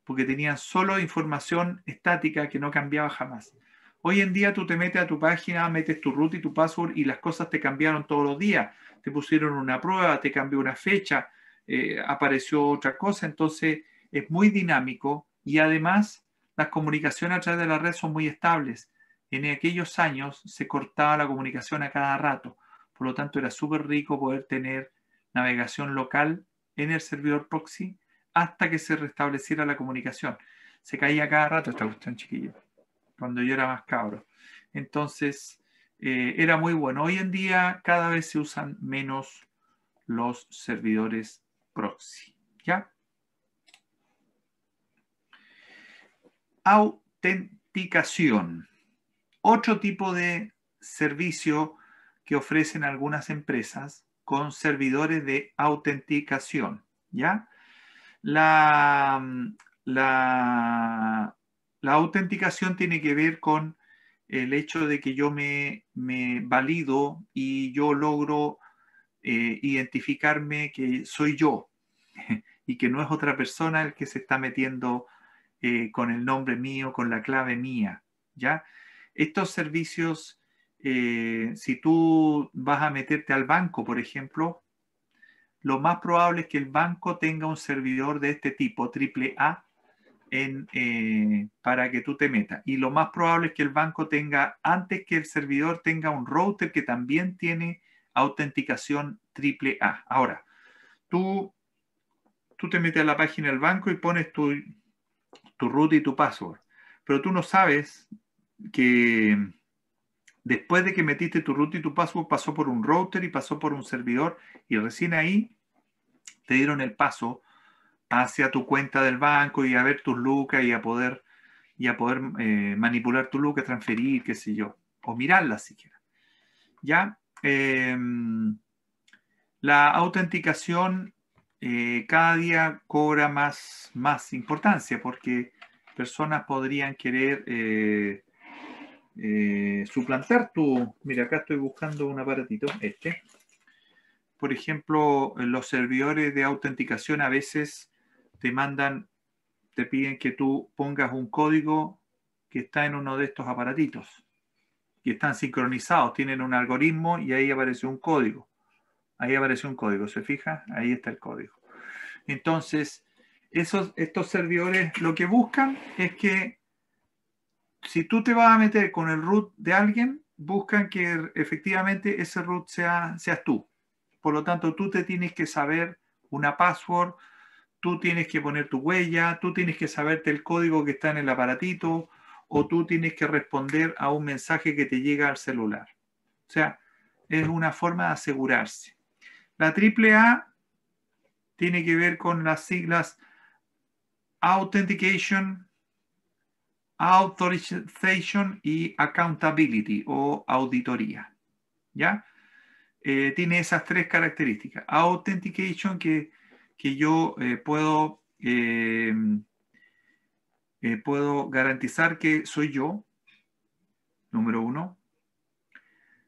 porque tenían solo información estática que no cambiaba jamás. Hoy en día tú te metes a tu página, metes tu root y tu password y las cosas te cambiaron todos los días. Te pusieron una prueba, te cambió una fecha, eh, apareció otra cosa. Entonces es muy dinámico y además las comunicaciones a través de la red son muy estables. En aquellos años se cortaba la comunicación a cada rato. Por lo tanto era súper rico poder tener navegación local en el servidor proxy hasta que se restableciera la comunicación. Se caía cada rato esta cuestión, chiquillo, cuando yo era más cabro. Entonces, eh, era muy bueno. Hoy en día cada vez se usan menos los servidores proxy. ¿Ya? Autenticación. Otro tipo de servicio que ofrecen algunas empresas con servidores de autenticación. ¿ya? La, la, autenticación tiene que ver con el hecho de que yo me, valido y yo logro eh, identificarme que soy yo (laughs) y que no es otra persona el que se está metiendo eh, con el nombre mío, con la clave mía. ¿ya? Estos servicios eh, si tú vas a meterte al banco, por ejemplo, lo más probable es que el banco tenga un servidor de este tipo, AAA, eh, para que tú te metas. Y lo más probable es que el banco tenga, antes que el servidor tenga un router que también tiene autenticación AAA. Ahora, tú, tú te metes a la página del banco y pones tu, tu root y tu password, pero tú no sabes que Después de que metiste tu root y tu password, pasó por un router y pasó por un servidor y recién ahí te dieron el paso hacia tu cuenta del banco y a ver tus lucas y a poder, y a poder eh, manipular tu lucas, transferir, qué sé yo, o mirarla siquiera. ¿Ya? Em, la autenticación eh, cada día cobra más, más importancia porque personas podrían querer eh, eh, suplantar tu... Mira, acá estoy buscando un aparatito, este. Por ejemplo, los servidores de autenticación a veces te mandan, te piden que tú pongas un código que está en uno de estos aparatitos. Y están sincronizados, tienen un algoritmo y ahí aparece un código. Ahí aparece un código, ¿se fija? Ahí está el código. Entonces, esos, estos servidores lo que buscan es que si tú te vas a meter con el root de alguien, buscan que efectivamente ese root sea, seas tú. Por lo tanto, tú te tienes que saber una password, tú tienes que poner tu huella, tú tienes que saberte el código que está en el aparatito o tú tienes que responder a un mensaje que te llega al celular. O sea, es una forma de asegurarse. La triple A tiene que ver con las siglas Authentication Authorization y Accountability o auditoría. ¿Ya? Eh, tiene esas tres características. Authentication, que, yo eh, puedo, em, eh, puedo garantizar que soy yo, número uno.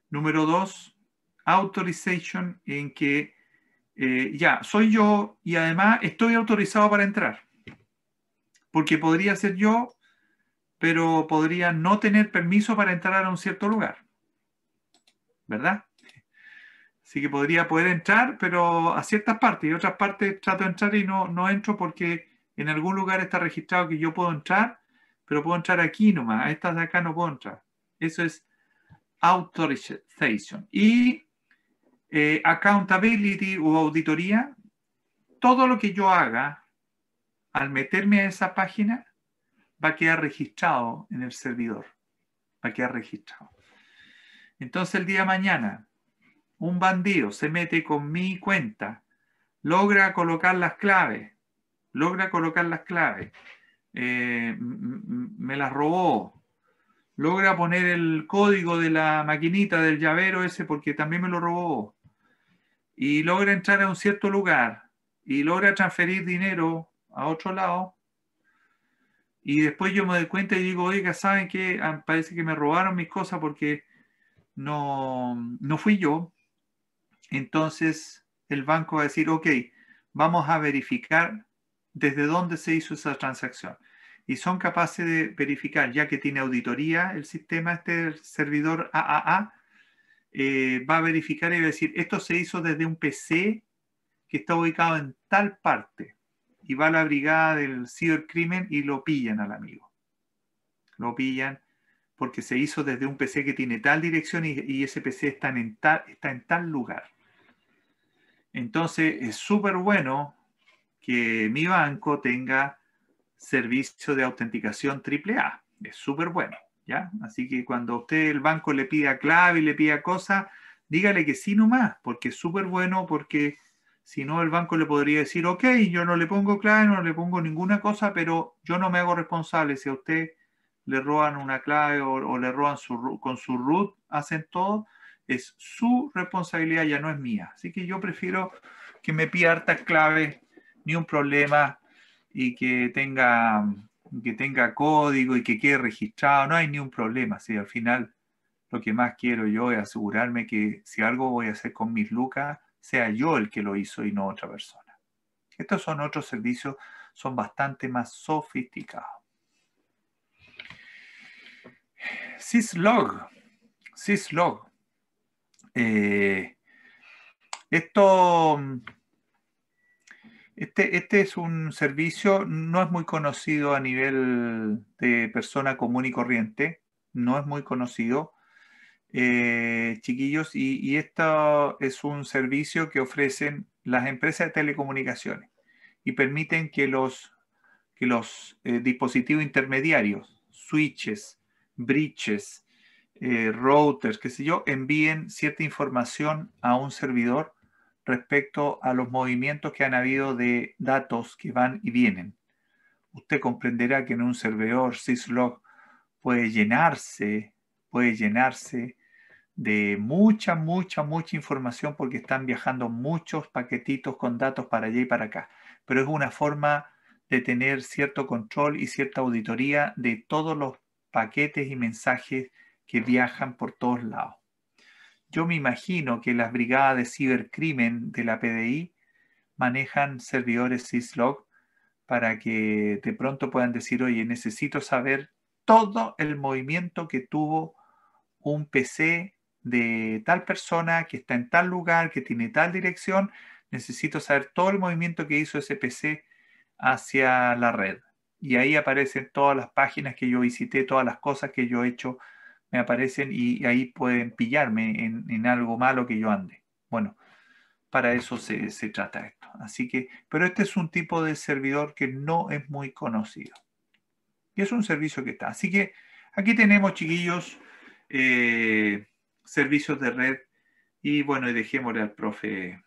Número dos, authorization, en que ya soy yo y además estoy autorizado para entrar. Porque podría ser yo pero podría no tener permiso para entrar a un cierto lugar. ¿Verdad? Así que podría poder entrar, pero a ciertas partes y otras partes trato de entrar y no, no entro porque en algún lugar está registrado que yo puedo entrar, pero puedo entrar aquí nomás, a estas de acá no puedo entrar. Eso es authorization. Y eh, accountability o auditoría, todo lo que yo haga al meterme a esa página va a quedar registrado en el servidor. Va a quedar registrado. Entonces el día de mañana, un bandido se mete con mi cuenta, logra colocar las claves, logra colocar las claves, eh, me las robó, logra poner el código de la maquinita del llavero ese porque también me lo robó, y logra entrar a un cierto lugar y logra transferir dinero a otro lado, y después yo me doy cuenta y digo, oiga, ¿saben qué? Ah, parece que me robaron mis cosas porque no, fui yo. Entonces el banco va a decir, ok, vamos a verificar desde dónde se hizo esa transacción. Y son capaces de verificar, ya que tiene auditoría el sistema, este servidor AAA, eh, va a verificar y va a decir, esto se hizo desde un PC que está ubicado en tal parte y va la brigada del cibercrimen y lo pillan al amigo. Lo pillan porque se hizo desde un PC que tiene tal dirección y, ese PC está en, tal, está en tal lugar. Entonces es súper bueno que mi banco tenga servicio de autenticación AAA. Es súper bueno, ¿ya? Así que cuando usted, el banco, le pida clave y le pida cosa, dígale que sí nomás, porque es súper bueno, porque si no, el banco le podría decir, ok, yo no le pongo clave, no le pongo ninguna cosa, pero yo no me hago responsable. Si a usted le roban una clave o, le roban su, con su root, hacen todo, es su responsabilidad, ya no es mía. Así que yo prefiero que me pida hartas claves, ni un problema, y que tenga, que tenga código y que quede registrado. No hay ni un problema. Si al final lo que más quiero yo es asegurarme que si algo voy a hacer con mis lucas, sea yo el que lo hizo y no otra persona. Estos son otros servicios, son bastante más sofisticados. Syslog. Syslog. Eh, esto, este, este, es un servicio, no es muy conocido a nivel de persona común y corriente, no es muy conocido. Eh, chiquillos, y, esto es un servicio que ofrecen las empresas de telecomunicaciones y permiten que los, los eh, dispositivos intermediarios, switches, bridges, eh, routers, qué sé yo, envíen cierta información a un servidor respecto a los movimientos que han habido de datos que van y vienen. Usted comprenderá que en un servidor syslog puede llenarse, puede llenarse de mucha, mucha, mucha información porque están viajando muchos paquetitos con datos para allá y para acá. Pero es una forma de tener cierto control y cierta auditoría de todos los paquetes y mensajes que viajan por todos lados. Yo me imagino que las brigadas de cibercrimen de la PDI manejan servidores syslog para que de pronto puedan decir, oye, necesito saber todo el movimiento que tuvo un PC de tal persona que está en tal lugar, que tiene tal dirección, necesito saber todo el movimiento que hizo ese PC hacia la red. Y ahí aparecen todas las páginas que yo visité, todas las cosas que yo he hecho, me aparecen y ahí pueden pillarme en, algo malo que yo ande. Bueno, para eso se, se, trata esto. Así que, pero este es un tipo de servidor que no es muy conocido. Y es un servicio que está. Así que aquí tenemos, chiquillos, eh, servicios de red y bueno, y dejémosle al profe,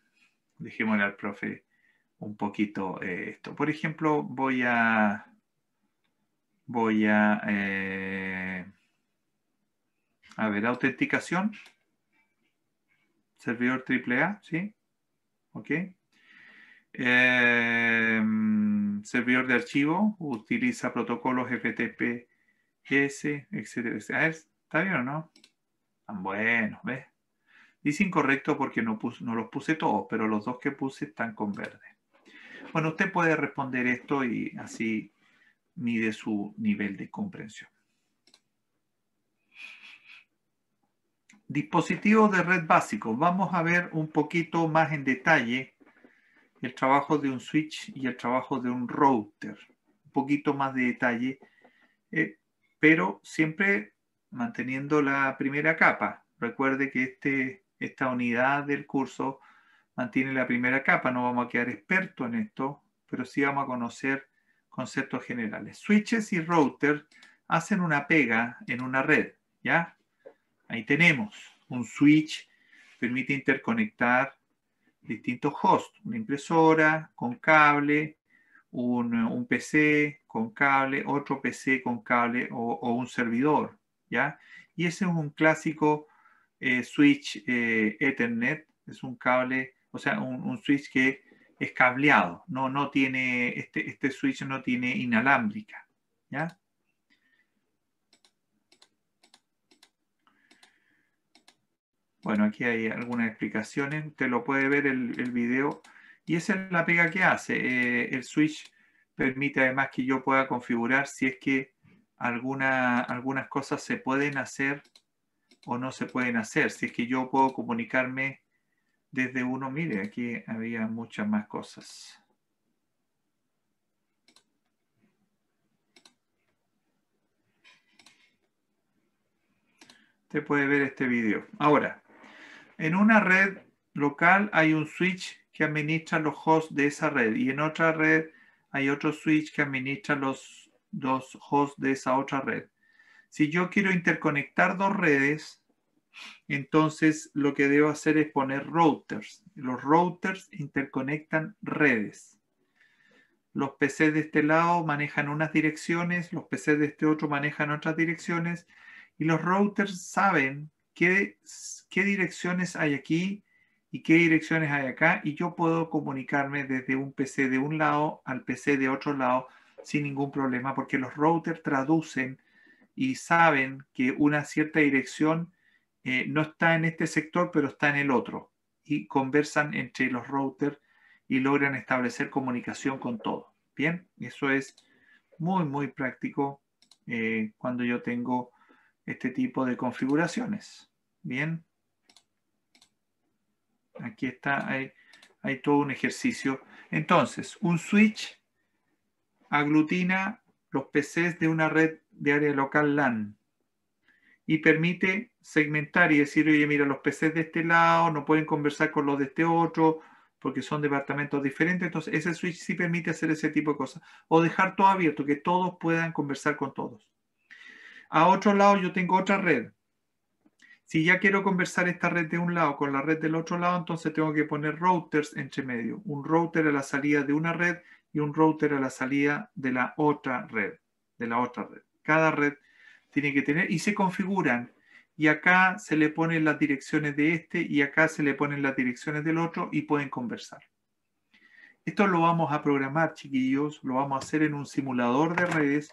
dejémosle al profe un poquito eh, esto. Por ejemplo, voy a, voy a, eh, a ver, autenticación, servidor AAA, ¿sí? ¿Ok? Em, servidor de archivo utiliza protocolos FTPS, etcétera. A ¿está bien o no? Tan buenos, ¿ves? Dice incorrecto porque no, los puse todos, pero los dos que puse están con verde. Bueno, usted puede responder esto y así mide su nivel de comprensión. Dispositivos de red básicos. Vamos a ver un poquito más en detalle el trabajo de un switch y el trabajo de un router. Un poquito más de detalle, eh, pero siempre manteniendo la primera capa. Recuerde que este, esta unidad del curso mantiene la primera capa, no vamos a quedar expertos en esto, pero sí vamos a conocer conceptos generales. Switches y router hacen una pega en una red, ¿ya? Ahí tenemos un switch, permite interconectar distintos hosts, una impresora con cable, un, PC con cable, otro PC con cable o un servidor, y ese es un clásico eh, switch eh, Ethernet, es un cable, o sea, un, switch que es cableado, no, no tiene, este, este switch no tiene inalámbrica, Bueno, aquí hay algunas explicaciones, usted lo puede ver el, el video. Y esa es la pega que hace. Eh, el switch permite además que yo pueda configurar si es que alguna, algunas cosas se pueden hacer o no se pueden hacer. Si es que yo puedo comunicarme desde uno, mire, aquí había muchas más cosas. Usted puede ver este video. Ahora, en una red local hay un switch que administra los hosts de esa red y en otra red hay otro switch que administra los dos hosts de esa otra red. Si yo quiero interconectar dos redes, entonces lo que debo hacer es poner routers. Los routers interconectan redes. Los PCs de este lado manejan unas direcciones, los PCs de este otro manejan otras direcciones y los routers saben qué, qué direcciones hay aquí y qué direcciones hay acá y yo puedo comunicarme desde un PC de un lado al PC de otro lado sin ningún problema porque los routers traducen y saben que una cierta dirección eh, no está en este sector, pero está en el otro. Y conversan entre los routers y logran establecer comunicación con todo. Bien, eso es muy, muy práctico eh, cuando yo tengo este tipo de configuraciones. Bien. Aquí está, hay, hay todo un ejercicio. Entonces, un switch aglutina los PCs de una red de área local LAN y permite segmentar y decir, oye, mira, los PCs de este lado no pueden conversar con los de este otro porque son departamentos diferentes. Entonces, ese switch sí permite hacer ese tipo de cosas. O dejar todo abierto, que todos puedan conversar con todos. A otro lado, yo tengo otra red. Si ya quiero conversar esta red de un lado con la red del otro lado, entonces tengo que poner routers entre medio. Un router a la salida de una red y un router a la salida de la otra red, de la otra red. Cada red tiene que tener y se configuran y acá se le ponen las direcciones de este y acá se le ponen las direcciones del otro y pueden conversar. Esto lo vamos a programar, chiquillos, lo vamos a hacer en un simulador de redes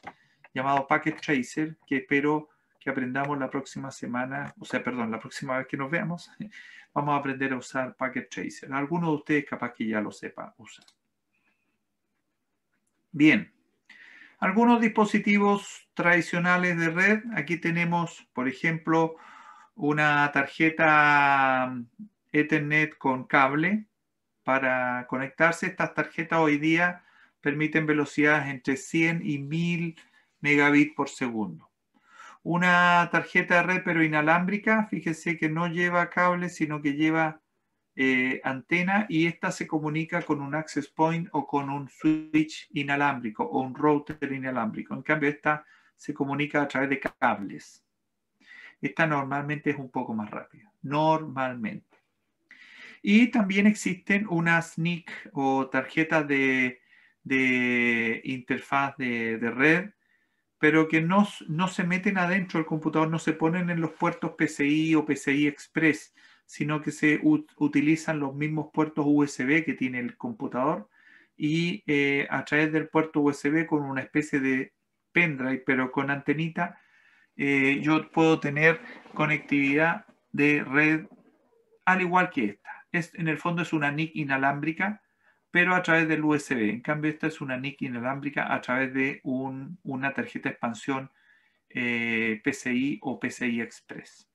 llamado Packet Tracer, que espero que aprendamos la próxima semana, o sea, perdón, la próxima vez que nos veamos, (laughs) vamos a aprender a usar Packet Tracer. Alguno de ustedes capaz que ya lo sepa usar. Bien, algunos dispositivos tradicionales de red. Aquí tenemos, por ejemplo, una tarjeta Ethernet con cable para conectarse. Estas tarjetas hoy día permiten velocidades entre 100 y 1000 megabits por segundo. Una tarjeta de red pero inalámbrica, fíjese que no lleva cable, sino que lleva eh, antena y esta se comunica con un access point o con un switch inalámbrico o un router inalámbrico. En cambio, esta se comunica a través de cables. Esta normalmente es un poco más rápida, normalmente. Y también existen unas NIC o tarjetas de, interfaz de, red, pero que no, no se meten adentro del computador, no se ponen en los puertos PCI o PCI Express, sino que se utilizan los mismos puertos USB que tiene el computador y eh, a través del puerto USB con una especie de pendrive, pero con antenita, eh, yo puedo tener conectividad de red al igual que esta. Es, en el fondo es una NIC inalámbrica, pero a través del USB. En cambio, esta es una NIC inalámbrica a través de una tarjeta expansión eh, PCI o PCI Express.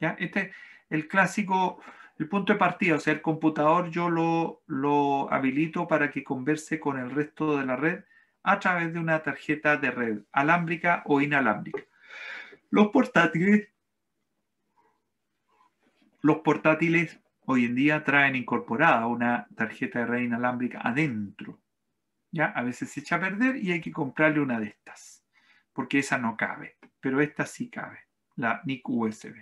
¿Ya? Este, el clásico, el punto de partida, o sea, el computador yo lo, habilito para que converse con el resto de la red a través de una tarjeta de red alámbrica o inalámbrica. Los portátiles, los portátiles hoy en día traen incorporada una tarjeta de red inalámbrica adentro. ¿ya? A veces se echa a perder y hay que comprarle una de estas, porque esa no cabe, pero esta sí cabe, la NIC USB.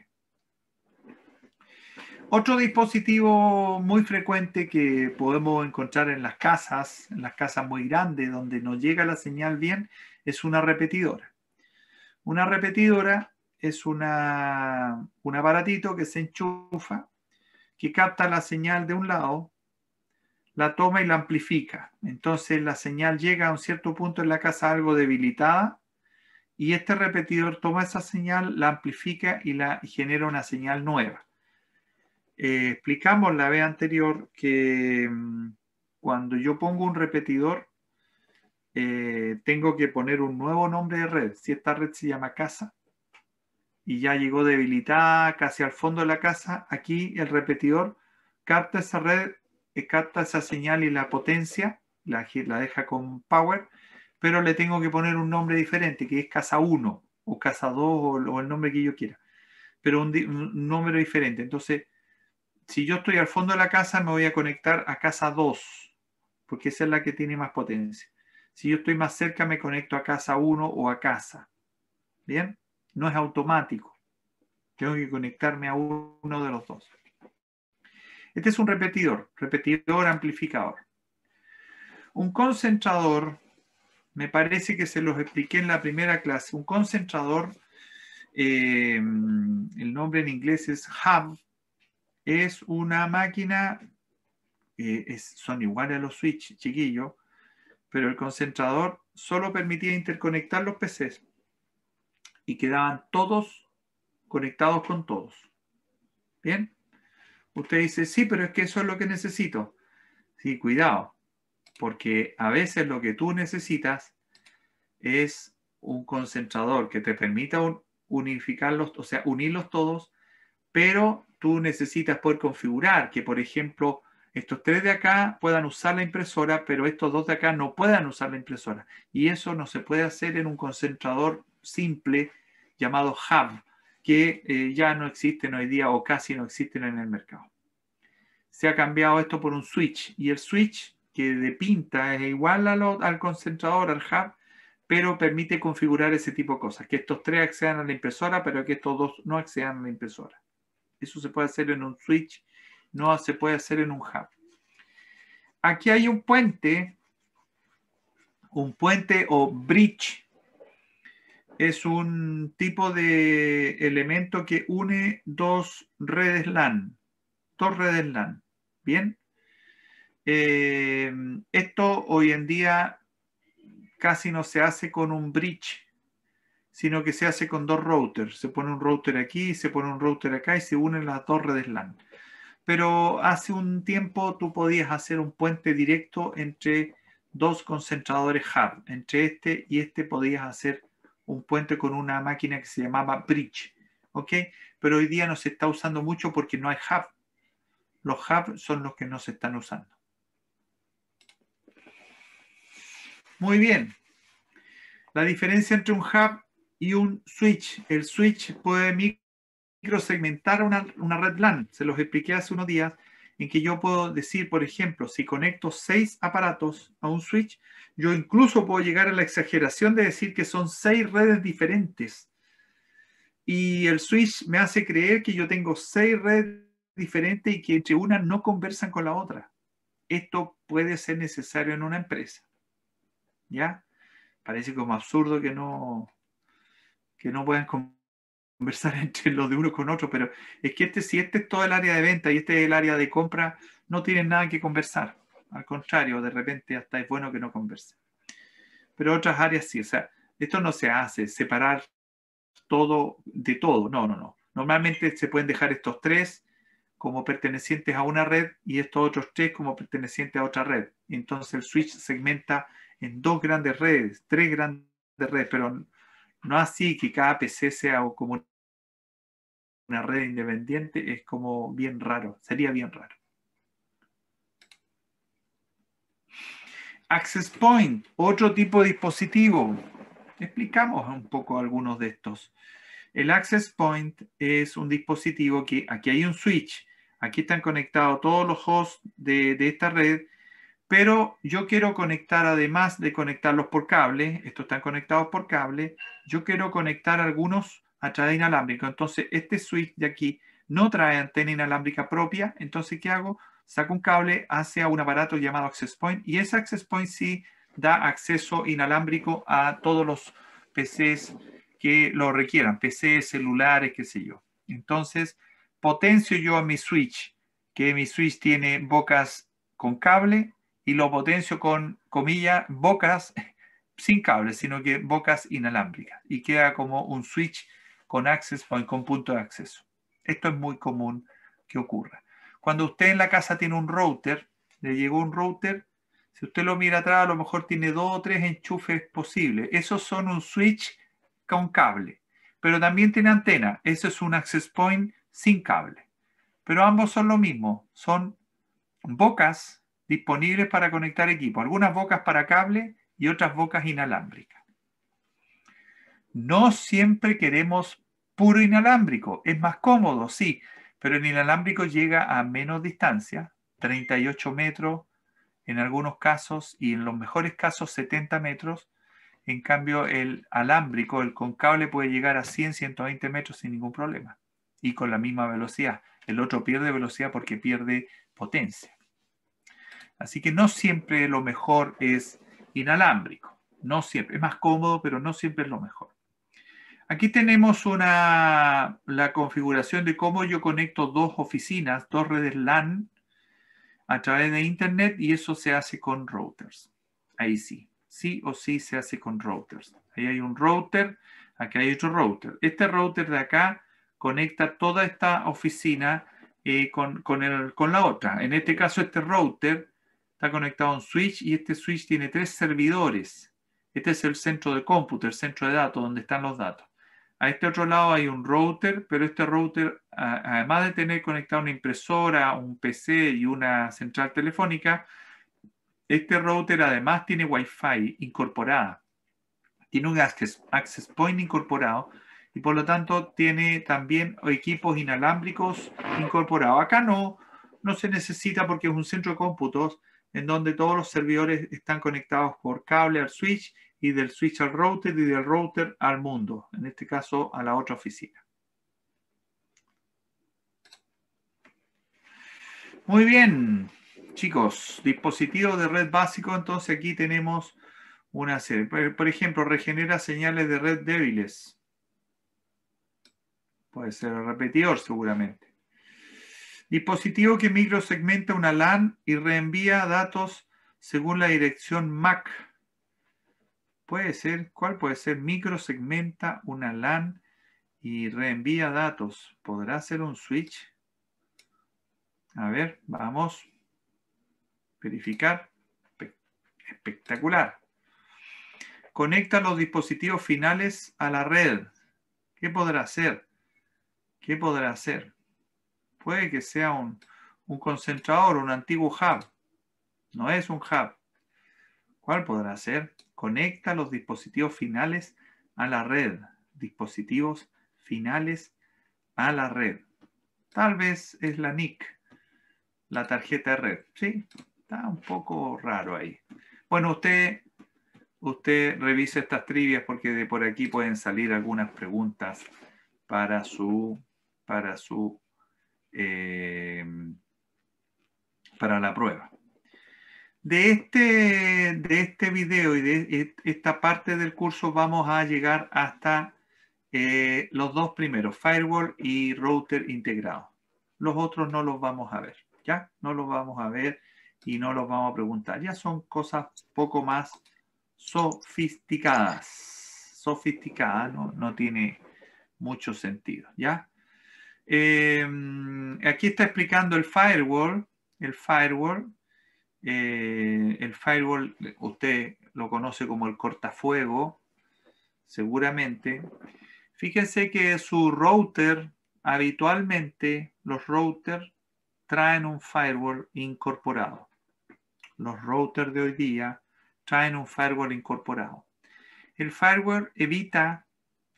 Otro dispositivo muy frecuente que podemos encontrar en las casas, en las casas muy grandes donde no llega la señal bien, es una repetidora. Una repetidora es una, un aparatito que se enchufa, que capta la señal de un lado, la toma y la amplifica. Entonces la señal llega a un cierto punto en la casa algo debilitada y este repetidor toma esa señal, la amplifica y, la, y genera una señal nueva. Eh, explicamos la vez anterior que mm, cuando yo pongo un repetidor, eh, tengo que poner un nuevo nombre de red. Si esta red se llama casa y ya llegó debilitada casi al fondo de la casa, aquí el repetidor capta esa red, eh, capta esa señal y la potencia, la, la deja con power, pero le tengo que poner un nombre diferente, que es casa 1 o casa 2 o, el nombre que yo quiera, pero un, un nombre diferente. Entonces, si yo estoy al fondo de la casa, me voy a conectar a casa 2, porque esa es la que tiene más potencia. Si yo estoy más cerca, me conecto a casa 1 o a casa. ¿Bien? No es automático. Tengo que conectarme a uno de los dos. Este es un repetidor, repetidor amplificador. Un concentrador, me parece que se los expliqué en la primera clase, un concentrador, eh, el nombre en inglés es hub, es una máquina, eh, son iguales a los switch chiquillos, pero el concentrador solo permitía interconectar los PCs y quedaban todos conectados con todos. ¿Bien? Usted dice, sí, pero es que eso es lo que necesito. Sí, cuidado, porque a veces lo que tú necesitas es un concentrador que te permita unificarlos, o sea, unirlos todos, pero tú necesitas poder configurar que, por ejemplo, estos tres de acá puedan usar la impresora, pero estos dos de acá no puedan usar la impresora. Y eso no se puede hacer en un concentrador simple llamado hub, que eh, ya no existen hoy día o casi no existen en el mercado. Se ha cambiado esto por un switch y el switch que de pinta es igual al concentrador, al hub, pero permite configurar ese tipo de cosas, que estos tres accedan a la impresora, pero que estos dos no accedan a la impresora. Eso se puede hacer en un switch, no se puede hacer en un hub. Aquí hay un puente, un puente o bridge. Es un tipo de elemento que une dos redes LAN, dos redes LAN. Bien. Eh, esto hoy en día casi no se hace con un bridge sino que se hace con dos routers. Se pone un router aquí, se pone un router acá y se une la torre de LAN. Pero hace un tiempo tú podías hacer un puente directo entre dos concentradores hub. Entre este y este podías hacer un puente con una máquina que se llamaba bridge. ¿Ok? Pero hoy día no se está usando mucho porque no hay hub. Los hub son los que no se están usando. Muy bien. La diferencia entre un hub y un switch. El switch puede microsegmentar una, una red LAN. Se los expliqué hace unos días en que yo puedo decir, por ejemplo, si conecto seis aparatos a un switch, yo incluso puedo llegar a la exageración de decir que son seis redes diferentes. Y el switch me hace creer que yo tengo seis redes diferentes y que entre una no conversan con la otra. Esto puede ser necesario en una empresa. ¿Ya? Parece como absurdo que no, que no puedan conversar (laughs) entre los de uno con otro, pero es que este, si este es todo el área de venta y este es el área de compra, no tienen nada que conversar. Al contrario, de repente hasta es bueno que no conversen. Pero otras áreas sí, o sea, esto no se hace, separar todo de todo, no, no, no. Normalmente se pueden dejar estos tres como pertenecientes a una red y estos otros tres como pertenecientes a otra red. Entonces el switch segmenta en dos grandes redes, tres grandes redes, pero no así que cada PC sea como una red independiente, es como bien raro, sería bien raro. Access Point, otro tipo de dispositivo. Explicamos un poco algunos de estos. El Access Point es un dispositivo que aquí hay un switch. Aquí están conectados todos los hosts de, de esta red pero yo quiero conectar, además de conectarlos por cable, estos están conectados por cable, yo quiero conectar algunos a través de inalámbrico. Entonces, este switch de aquí no trae antena inalámbrica propia, entonces, ¿qué hago? Saco un cable hacia un aparato llamado Access Point y ese Access Point sí da acceso inalámbrico a todos los PCs que lo requieran, PCs, celulares, qué sé yo. Entonces, potencio yo a mi switch, que mi switch tiene bocas con cable y lo potencio con, comillas, bocas sin cable, sino que bocas inalámbricas. Y queda como un switch con access point, con punto de acceso. Esto es muy común que ocurra. Cuando usted en la casa tiene un router, le llegó un router, si usted lo mira atrás, a lo mejor tiene dos o tres enchufes posibles. Esos son un switch con cable, pero también tiene antena. Eso es un access point sin cable. Pero ambos son lo mismo, son bocas disponibles para conectar equipo, algunas bocas para cable y otras bocas inalámbricas. No siempre queremos puro inalámbrico, es más cómodo, sí, pero el inalámbrico llega a menos distancia, 38 metros en algunos casos y en los mejores casos 70 metros. En cambio, el alámbrico, el con cable puede llegar a 100, 120 metros sin ningún problema y con la misma velocidad. El otro pierde velocidad porque pierde potencia. Así que no siempre lo mejor es inalámbrico, no siempre, es más cómodo, pero no siempre es lo mejor. Aquí tenemos una, la configuración de cómo yo conecto dos oficinas, dos redes LAN a través de Internet y eso se hace con routers. Ahí sí, sí o sí se hace con routers. Ahí hay un router, aquí hay otro router. Este router de acá conecta toda esta oficina eh, con, con la otra. En este caso, este router está conectado a un switch y este switch tiene tres servidores. Este es el centro de cómputo, el centro de datos, donde están los datos. A este otro lado hay un router, pero este router, además de tener conectada una impresora, un PC y una central telefónica, este router además tiene Wi-Fi incorporada. Tiene un access point incorporado y por lo tanto tiene también equipos inalámbricos incorporados. Acá no, no se necesita porque es un centro de cómputos, en donde todos los servidores están conectados por cable al switch y del switch al router y del router al mundo, en este caso a la otra oficina. Muy bien, chicos, Dispositivo de red básico, entonces aquí tenemos una serie. Por ejemplo, regenera señales de red débiles. Puede ser repetidor seguramente. Dispositivo que microsegmenta una LAN y reenvía datos según la dirección MAC. Puede ser, ¿cuál puede ser? Microsegmenta una LAN y reenvía datos. ¿Podrá ser un switch? A ver, vamos. Verificar. Espectacular. Conecta los dispositivos finales a la red. ¿Qué podrá hacer? ¿Qué podrá hacer? Puede que sea un, concentrador, un antiguo hub. No es un hub. ¿Cuál podrá ser? Conecta los dispositivos finales a la red. Dispositivos finales a la red. Tal vez es la NIC, la tarjeta de red. Sí, está un poco raro ahí. Bueno, usted, usted revise estas trivias porque de por aquí pueden salir algunas preguntas para su, para su Em, para la prueba. De este, de este video y de esta parte del curso vamos a llegar hasta eh, los dos primeros, firewall y router integrado. Los otros no los vamos a ver, ¿ya? No los vamos a ver y no los vamos a preguntar. Ya son cosas poco más sofisticadas. Sofisticadas no, no tiene mucho sentido, ¿ya? Em, aquí está explicando el firewall, el firewall. Eh, el firewall usted lo conoce como el cortafuego, seguramente. Fíjense que su router, habitualmente los routers traen un firewall incorporado. Los routers de hoy día traen un firewall incorporado. El firewall evita,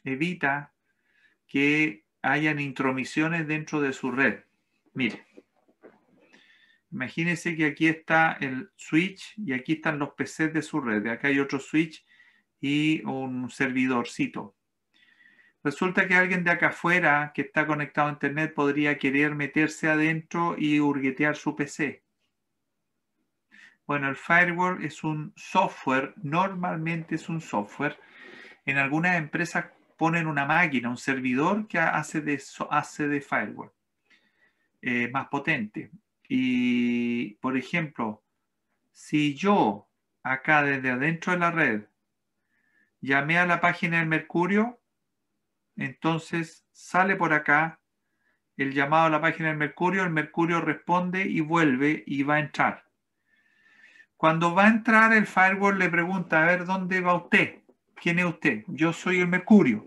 evita que hayan intromisiones dentro de su red. Mire, imagínense que aquí está el switch y aquí están los PCs de su red. Acá hay otro switch y un servidorcito. Resulta que alguien de acá afuera que está conectado a Internet podría querer meterse adentro y hurguetear su PC. Bueno, el firewall es un software, normalmente es un software. En algunas empresas ponen una máquina, un servidor que hace de, hace de firewall eh, más potente. Y, por ejemplo, si yo acá desde adentro de la red llamé a la página del Mercurio, entonces sale por acá el llamado a la página del Mercurio, el Mercurio responde y vuelve y va a entrar. Cuando va a entrar el firewall le pregunta, a ver, ¿dónde va usted? ¿Quién es usted? Yo soy el mercurio.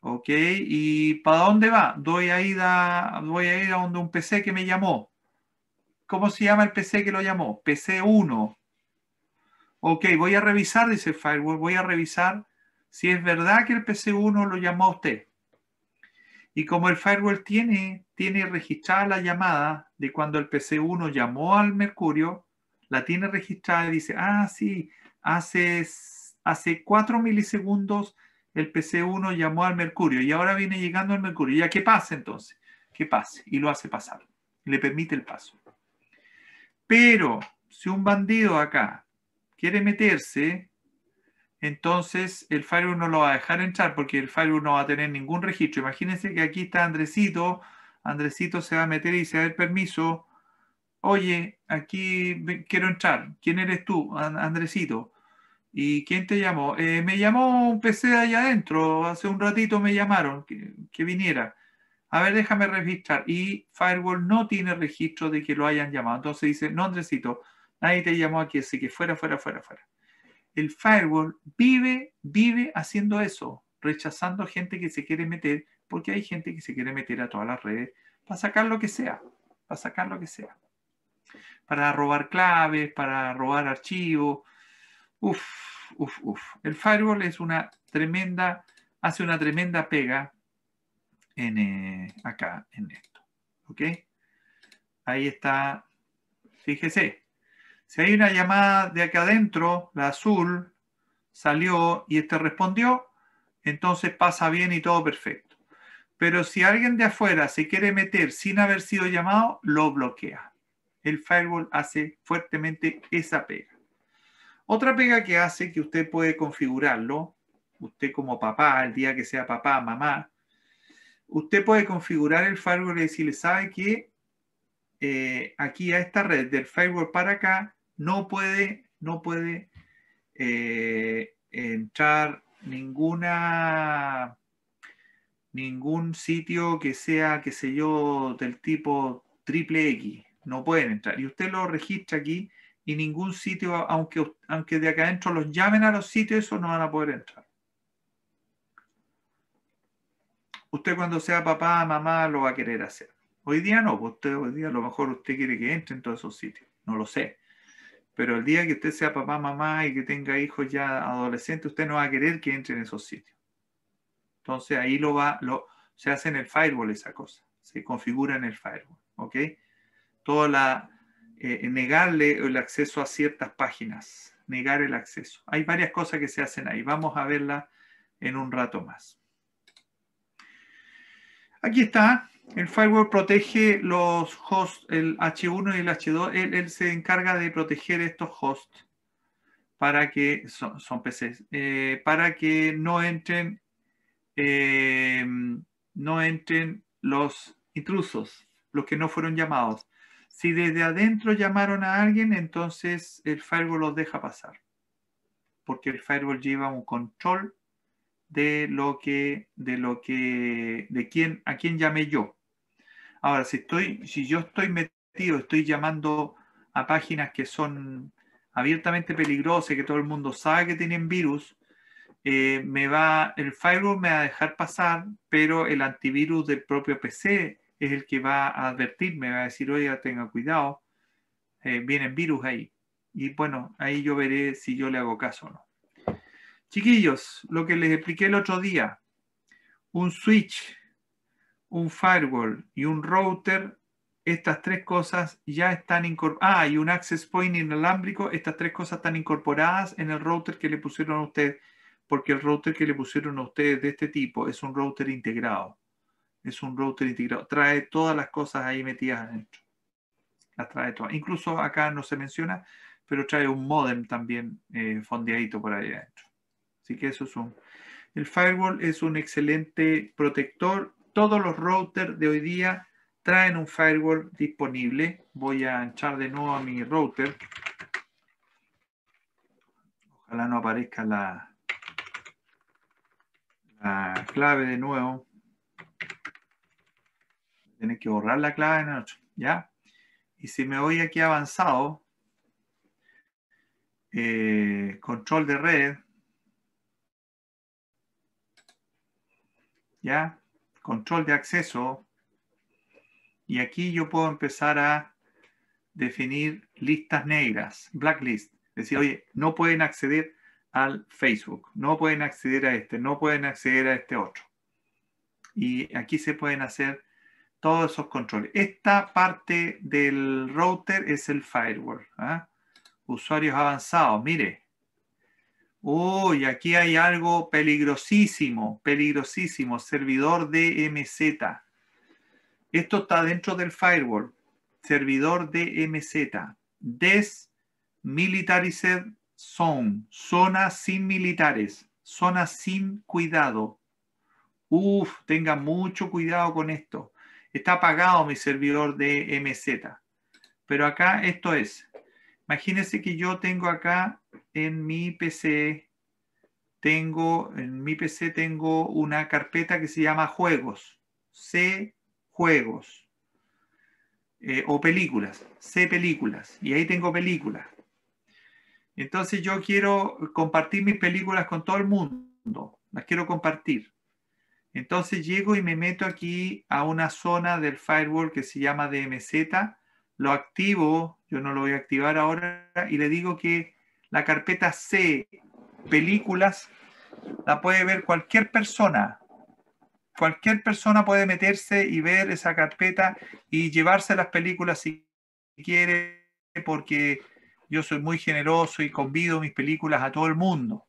¿Ok? ¿Y para dónde va? Doy a ir a, voy a ir a donde un PC que me llamó. ¿Cómo se llama el PC que lo llamó? PC1. Ok, voy a revisar, dice el firewall, voy a revisar si es verdad que el PC1 lo llamó a usted. Y como el firewall tiene, tiene registrada la llamada de cuando el PC1 llamó al Mercurio, la tiene registrada y dice, ah, sí, hace hace 4 milisegundos el PC1 llamó al mercurio y ahora viene llegando el mercurio. ¿Ya qué pasa entonces? ¿Qué pasa? y lo hace pasar. Le permite el paso. Pero si un bandido acá quiere meterse, entonces el firewall no lo va a dejar entrar porque el firewall no va a tener ningún registro. Imagínense que aquí está Andresito, Andresito se va a meter y se va a permiso. Oye, aquí quiero entrar. ¿Quién eres tú, Andresito? ¿Y quién te llamó? Eh, me llamó un PC de allá adentro, hace un ratito me llamaron que, que, viniera. A ver, déjame registrar. Y Firewall no tiene registro de que lo hayan llamado. Entonces dice, no, Andresito, nadie te llamó aquí, así que fuera, fuera, fuera, fuera. El Firewall vive, vive haciendo eso, rechazando gente que se quiere meter, porque hay gente que se quiere meter a todas las redes para sacar lo que sea, para sacar lo que sea. Para robar claves, para robar archivos, Uf, uf, uf. El firewall es una tremenda, hace una tremenda pega en, eh, acá, en esto. ¿Ok? Ahí está. Fíjese. Si hay una llamada de acá adentro, la azul salió y este respondió, entonces pasa bien y todo perfecto. Pero si alguien de afuera se quiere meter sin haber sido llamado, lo bloquea. El firewall hace fuertemente esa pega. Otra pega que hace que usted puede configurarlo, usted como papá, el día que sea papá, mamá, usted puede configurar el firewall y decirle, sabe que eh, aquí a esta red del firewall para acá no puede, no puede eh, entrar ninguna ningún sitio que sea, qué sé yo, del tipo triple X. No pueden entrar. Y usted lo registra aquí y ningún sitio, aunque, aunque de acá adentro los llamen a los sitios, esos no van a poder entrar. Usted cuando sea papá, mamá, lo va a querer hacer. Hoy día no, pues usted hoy día a lo mejor usted quiere que entre en todos esos sitios, no lo sé. Pero el día que usted sea papá, mamá y que tenga hijos ya adolescentes, usted no va a querer que entre en esos sitios. Entonces ahí lo va, lo, se hace en el firewall esa cosa, se configura en el firewall, ¿ok? Toda la, eh, eh, negarle el acceso a ciertas páginas, negar el acceso. Hay varias cosas que se hacen ahí. Vamos a verla en un rato más. Aquí está. El firewall protege los hosts, el H1 y el H2. Él, se encarga de proteger estos hosts para que, son, PCs, eh, para que no entren, no entren los intrusos, los que no fueron llamados. Si desde adentro llamaron a alguien, entonces el firewall los deja pasar, porque el firewall lleva un control de lo que, de lo que, de quién, a quién llamé yo. Ahora, si estoy, si yo estoy metido, estoy llamando a páginas que son abiertamente peligrosas, que todo el mundo sabe que tienen virus, eh, me va, el firewall me va a dejar pasar, pero el antivirus del propio PC es el que va a advertirme, va a decir, oiga, tenga cuidado, eh, vienen virus ahí. Y bueno, ahí yo veré si yo le hago caso o no. Chiquillos, lo que les expliqué el otro día, un switch, un firewall y un router, estas tres cosas ya están incorporadas. Ah, y un access point inalámbrico, estas tres cosas están incorporadas en el router que le pusieron a usted, porque el router que le pusieron a ustedes de este tipo es un router integrado. Es un router integrado. Trae todas las cosas ahí metidas adentro. Las trae todas. Incluso acá no se menciona, pero trae un modem también eh, fondeadito por ahí adentro. Así que eso es un... El firewall es un excelente protector. Todos los routers de hoy día traen un firewall disponible. Voy a anchar de nuevo a mi router. Ojalá no aparezca la, la clave de nuevo. Tiene que borrar la clave en ¿ya? Y si me voy aquí avanzado, eh, control de red, ¿ya? Control de acceso, y aquí yo puedo empezar a definir listas negras, blacklist. Decir, oye, no pueden acceder al Facebook, no pueden acceder a este, no pueden acceder a este otro. Y aquí se pueden hacer todos esos controles. Esta parte del router es el firewall. ¿ah? Usuarios avanzados, mire. Uy, aquí hay algo peligrosísimo, peligrosísimo, servidor DMZ. Esto está dentro del firewall, servidor DMZ, Desmilitarized Zone, zona sin militares, zona sin cuidado. Uf, tenga mucho cuidado con esto está apagado mi servidor de MZ. Pero acá esto es. Imagínense que yo tengo acá en mi PC, tengo, en mi PC tengo una carpeta que se llama juegos, C juegos, eh, o películas, C películas, y ahí tengo películas. Entonces yo quiero compartir mis películas con todo el mundo, las quiero compartir. Entonces llego y me meto aquí a una zona del firewall que se llama DMZ, lo activo, yo no lo voy a activar ahora, y le digo que la carpeta C, películas, la puede ver cualquier persona. Cualquier persona puede meterse y ver esa carpeta y llevarse las películas si quiere, porque yo soy muy generoso y convido mis películas a todo el mundo.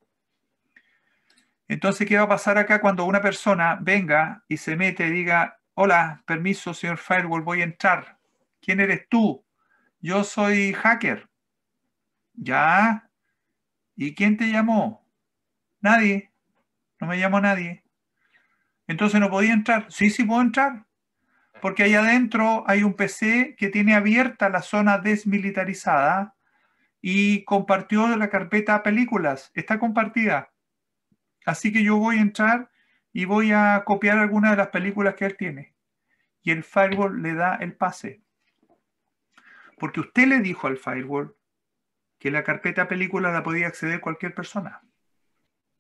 Entonces, ¿qué va a pasar acá cuando una persona venga y se mete y diga, hola, permiso, señor Firewall, voy a entrar? ¿Quién eres tú? Yo soy hacker. ¿Ya? ¿Y quién te llamó? Nadie. No me llamó nadie. Entonces no podía entrar. Sí, sí puedo entrar. Porque ahí adentro hay un PC que tiene abierta la zona desmilitarizada y compartió la carpeta películas. Está compartida. Así que yo voy a entrar y voy a copiar algunas de las películas que él tiene. Y el firewall le da el pase. Porque usted le dijo al firewall que la carpeta película la podía acceder cualquier persona.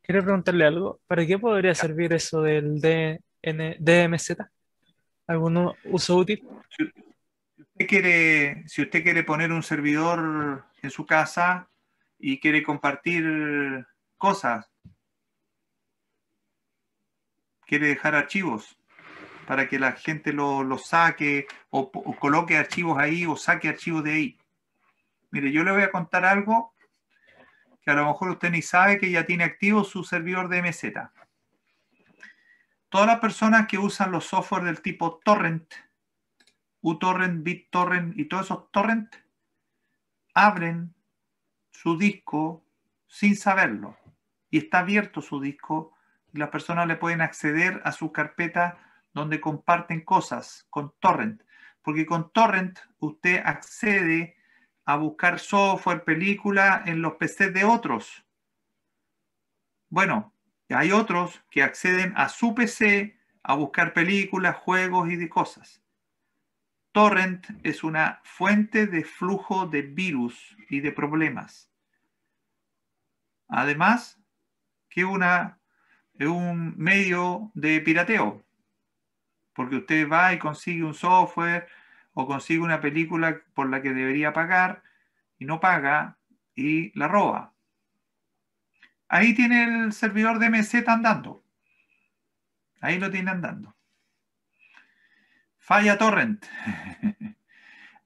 Quiero preguntarle algo. ¿Para qué podría servir eso del DN, DMZ? ¿Algún uso útil? si usted quiere poner un servidor en su casa y quiere compartir cosas, quiere dejar archivos para que la gente los lo saque o, coloque archivos ahí o saque archivos de ahí. Mire, yo le voy a contar algo que a lo mejor usted ni sabe que ya tiene activo su servidor de MZ. Todas las personas que usan los software del tipo torrent, uTorrent, BitTorrent y todos esos torrent, abren su disco sin saberlo. Y está abierto su disco las personas le pueden acceder a su carpeta donde comparten cosas con torrent, porque con torrent usted accede a buscar software, película en los pc de otros. Bueno, hay otros que acceden a su PC a buscar películas, juegos y de cosas. Torrent es una fuente de flujo de virus y de problemas. Además, que una es un medio de pirateo, porque usted va y consigue un software o consigue una película por la que debería pagar y no paga y la roba. Ahí tiene el servidor de andando. Ahí lo tiene andando. Falla torrent. (laughs)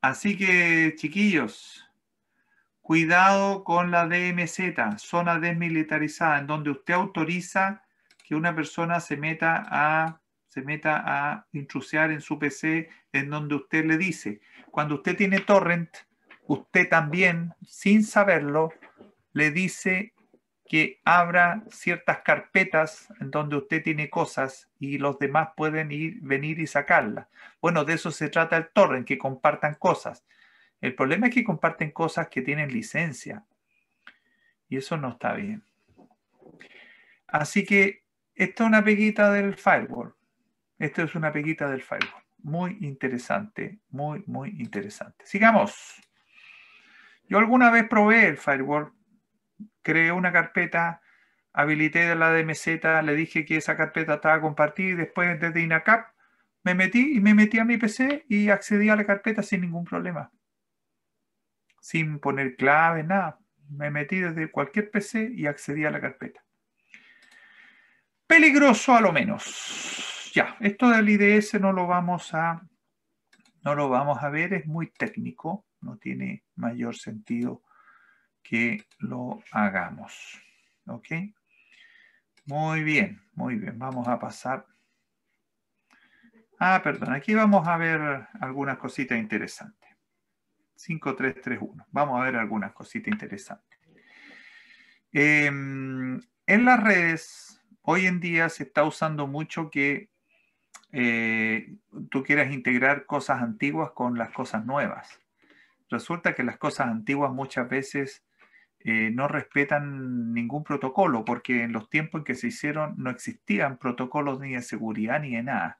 Así que, chiquillos, cuidado con la DMZ, zona desmilitarizada, en donde usted autoriza que una persona se meta a se meta a en su PC en donde usted le dice. Cuando usted tiene torrent, usted también, sin saberlo, le dice que abra ciertas carpetas en donde usted tiene cosas y los demás pueden ir, venir y sacarlas. Bueno, de eso se trata el torrent, que compartan cosas. El problema es que comparten cosas que tienen licencia y eso no está bien. Así que esta es una peguita del firewall. Esto es una peguita del firewall. Muy interesante, muy, muy interesante. Sigamos. Yo alguna vez probé el firewall, creé una carpeta, habilité la DMZ, le dije que esa carpeta estaba compartida y después desde INACAP me metí y me metí a mi PC y accedí a la carpeta sin ningún problema. Sin poner clave, nada. Me metí desde cualquier PC y accedí a la carpeta peligroso a lo menos. Ya, esto del IDS no lo vamos a, no lo vamos a ver, es muy técnico, no tiene mayor sentido que lo hagamos. ¿Ok? Muy bien, muy bien, vamos a pasar. Ah, perdón, aquí vamos a ver algunas cositas interesantes. 5331, vamos a ver algunas cositas interesantes. Em, en las redes hoy en día se está usando mucho que eh, tú quieras integrar cosas antiguas con las cosas nuevas. Resulta que las cosas antiguas muchas veces eh, no respetan ningún protocolo, porque en los tiempos en que se hicieron no existían protocolos ni de seguridad ni de nada.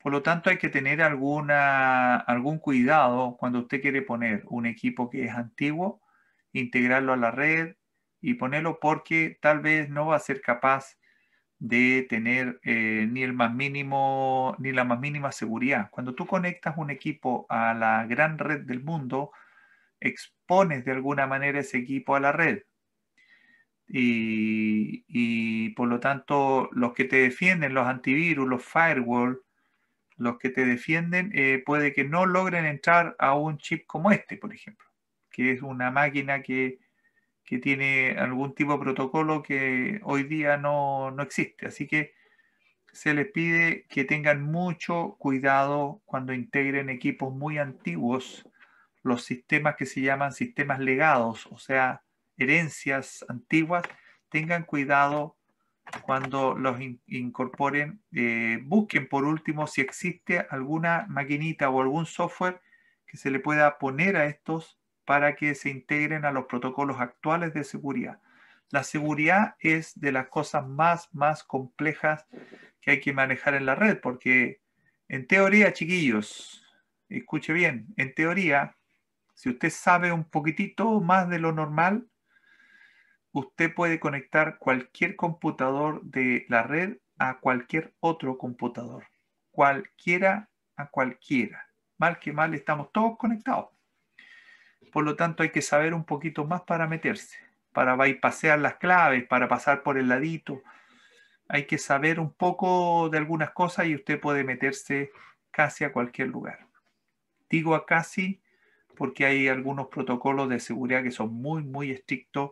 Por lo tanto, hay que tener alguna, algún cuidado cuando usted quiere poner un equipo que es antiguo, integrarlo a la red y ponerlo porque tal vez no va a ser capaz de tener eh, ni el más mínimo ni la más mínima seguridad. Cuando tú conectas un equipo a la gran red del mundo, expones de alguna manera ese equipo a la red. Y, por lo tanto, los que te defienden, los antivirus, los firewall, los que te defienden, eh, puede que no logren entrar a un chip como este, por ejemplo, que es una máquina que que tiene algún tipo de protocolo que hoy día no, existe. Así que se les pide que tengan mucho cuidado cuando integren equipos muy antiguos, los sistemas que se llaman sistemas legados, o sea, herencias antiguas, tengan cuidado cuando los incorporen, eh, busquen por último si existe alguna maquinita o algún software que se le pueda poner a estos para que se integren a los protocolos actuales de seguridad. La seguridad es de las cosas más, más complejas que hay que manejar en la red, porque en teoría, chiquillos, escuche bien, en teoría, si usted sabe un poquitito más de lo normal, usted puede conectar cualquier computador de la red a cualquier otro computador, cualquiera a cualquiera. Mal que mal, estamos todos conectados. Por lo tanto, hay que saber un poquito más para meterse, para bypassear las claves, para pasar por el ladito. Hay que saber un poco de algunas cosas y usted puede meterse casi a cualquier lugar. Digo a casi porque hay algunos protocolos de seguridad que son muy, muy estrictos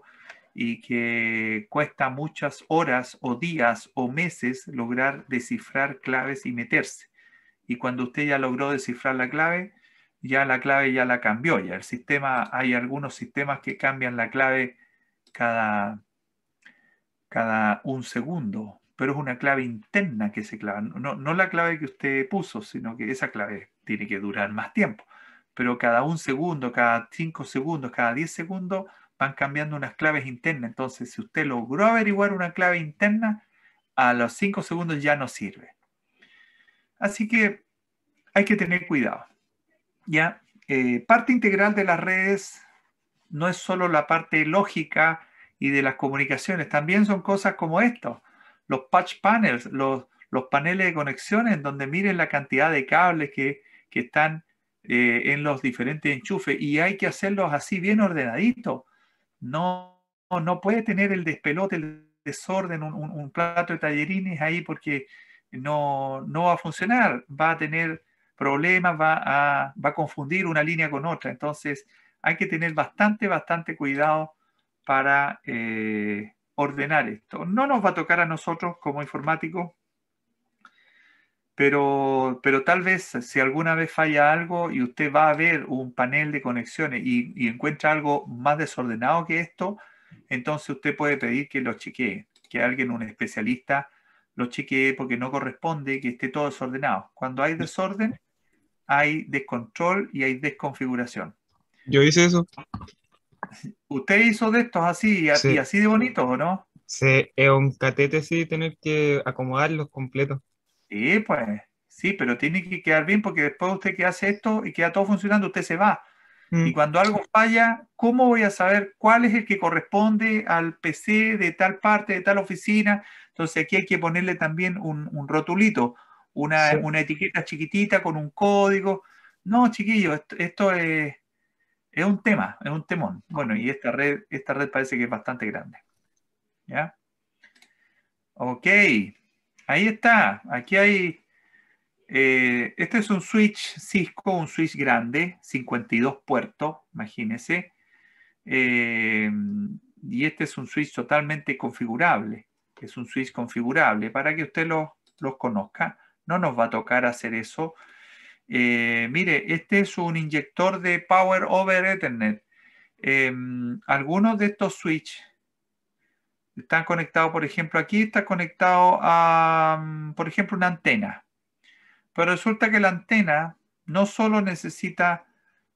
y que cuesta muchas horas o días o meses lograr descifrar claves y meterse. Y cuando usted ya logró descifrar la clave, ya la clave ya la cambió, ya el sistema, hay algunos sistemas que cambian la clave cada, cada un segundo, pero es una clave interna que se clava, no, no la clave que usted puso, sino que esa clave tiene que durar más tiempo, pero cada un segundo, cada cinco segundos, cada diez segundos van cambiando unas claves internas, entonces si usted logró averiguar una clave interna, a los cinco segundos ya no sirve. Así que hay que tener cuidado. ¿ya? Eh, parte integral de las redes no es solo la parte lógica y de las comunicaciones, también son cosas como esto, los patch panels, los, los paneles de conexiones, donde miren la cantidad de cables que, están eh, en los diferentes enchufes y hay que hacerlos así bien ordenadito. No, no puede tener el despelote, el desorden, un, plato de tallerines ahí porque no, no va a funcionar. Va a tener problemas, va a, confundir una línea con otra. Entonces hay que tener bastante, bastante cuidado para eh, ordenar esto. No nos va a tocar a nosotros como informáticos, pero, tal vez si alguna vez falla algo y usted va a ver un panel de conexiones y, y encuentra algo más desordenado que esto, entonces usted puede pedir que lo chequee, que alguien, un especialista, lo chequee porque no corresponde que esté todo desordenado. Cuando hay desorden, hay descontrol y hay desconfiguración. Yo hice eso. ¿Usted hizo de estos así y así de bonito o no? Sí, es un catete sí tener que acomodarlos completos. Sí, pues, sí, pero tiene que quedar bien porque después usted que hace esto y queda todo funcionando, usted se va. Mm. Y cuando algo falla, ¿cómo voy a saber cuál es el que corresponde al PC de tal parte, de tal oficina? Entonces aquí hay que ponerle también un, un rotulito una, etiqueta chiquitita con un código. No, chiquillos, esto, es, es, un tema, es un temón. Bueno, y esta red, esta red parece que es bastante grande. ¿Ya? Ok, ahí está. Aquí hay, eh, este es un switch Cisco, un switch grande, 52 puertos, imagínense. Eh, y este es un switch totalmente configurable. Es un switch configurable para que usted los, los conozca no nos va a tocar hacer eso. Eh, mire, este es un inyector de Power over Ethernet. Em, algunos de estos switches están conectados, por ejemplo, aquí está conectado a, mm, por ejemplo, una antena. Pero resulta que la antena no solo necesita,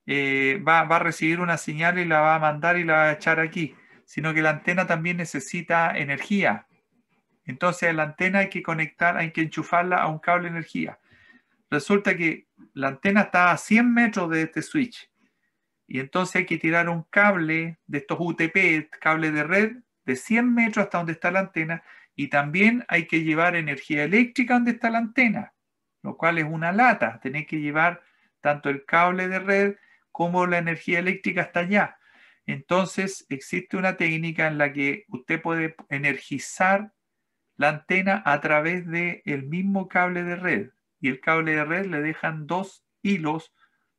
eh, va, a recibir una señal y la va a mandar y la va a echar aquí, sino que la antena también necesita energía. Entonces la antena hay que conectar, hay que enchufarla a un cable de energía. Resulta que la antena está a 100 metros de este switch y entonces hay que tirar un cable de estos UTP, cable de red, de 100 metros hasta donde está la antena y también hay que llevar energía eléctrica donde está la antena, lo cual es una lata. Tenéis que llevar tanto el cable de red como la energía eléctrica hasta allá. Entonces existe una técnica en la que usted puede energizar la antena a través del el mismo cable de red. Y el cable de red le dejan dos hilos,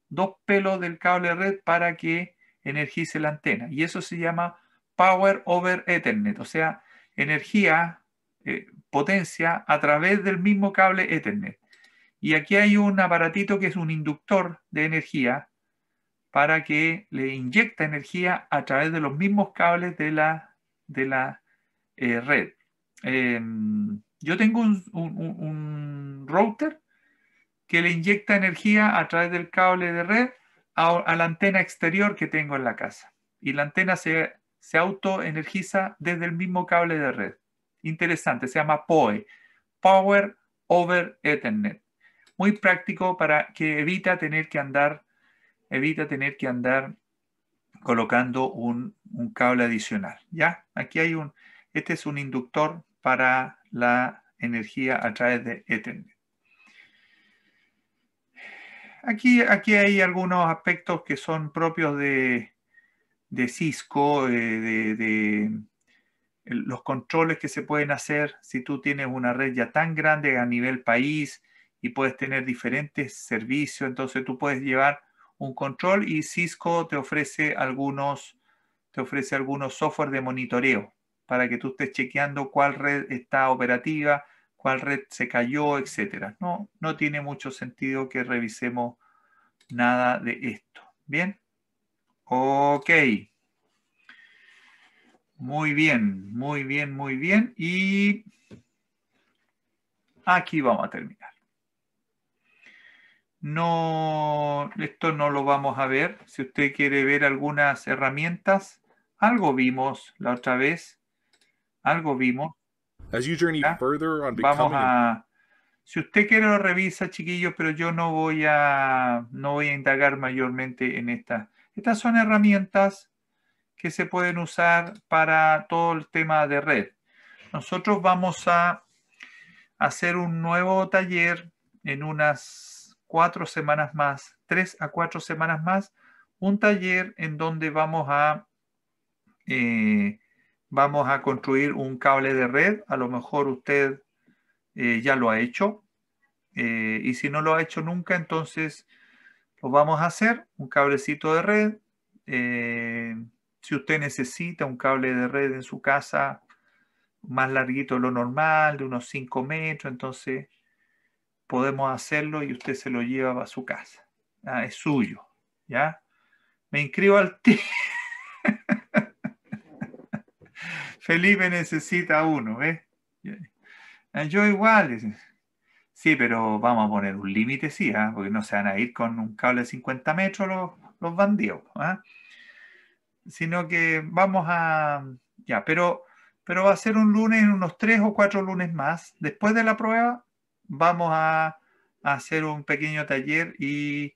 dos pelos del cable de red para que energice la antena. Y eso se llama Power over Ethernet, o sea, energía, eh, potencia a través del mismo cable Ethernet. Y aquí hay un aparatito que es un inductor de energía para que le inyecta energía a través de los mismos cables de la, de la eh, red. Em, yo tengo un, router que le inyecta energía a través del cable de red a, la antena exterior que tengo en la casa. Y la antena se, se autoenergiza desde el mismo cable de red. Interesante, se llama POE, Power Over Ethernet. Muy práctico para que evita tener que andar, evita tener que andar colocando un, un cable adicional. ¿Ya? Aquí hay un, este es un inductor para la energía a través de Ethernet. Aquí, aquí hay algunos aspectos que son propios de, Cisco, eh, de, los controles que se pueden hacer si tú tienes una red ya tan grande a nivel país y puedes tener diferentes servicios, entonces tú puedes llevar un control y Cisco te ofrece algunos, te ofrece algunos software de monitoreo para que tú estés chequeando cuál red está operativa, cuál red se cayó, etc. No, no tiene mucho sentido que revisemos nada de esto. ¿Bien? Ok. Muy bien, muy bien, muy bien. Y aquí vamos a terminar. No, esto no lo vamos a ver. Si usted quiere ver algunas herramientas, algo vimos la otra vez. Algo vimos. Vamos a... Si usted quiere lo revisa, chiquillos, pero yo no voy a, no voy a indagar mayormente en esta. Estas son herramientas que se pueden usar para todo el tema de red. Nosotros vamos a hacer un nuevo taller en unas cuatro semanas más, tres a cuatro semanas más, un taller en donde vamos a eh, vamos a construir un cable de red. A lo mejor usted eh, ya lo ha hecho. Eh, y si no lo ha hecho nunca, entonces lo vamos a hacer, un cablecito de red. Eh, si usted necesita un cable de red en su casa más larguito de lo normal, de unos 5 metros, entonces podemos hacerlo y usted se lo lleva a su casa. Ah, es suyo, ¿ya? Me inscribo al... (laughs) Felipe necesita uno, ¿ves? Yo igual. Sí, pero vamos a poner un límite, sí, ¿ah? porque no se van a ir con un cable de 50 metros los, los bandidos. ¿ah? Sino que vamos a... Ya, pero, pero va a ser un lunes, unos tres o cuatro lunes más. Después de la prueba, vamos a hacer un pequeño taller y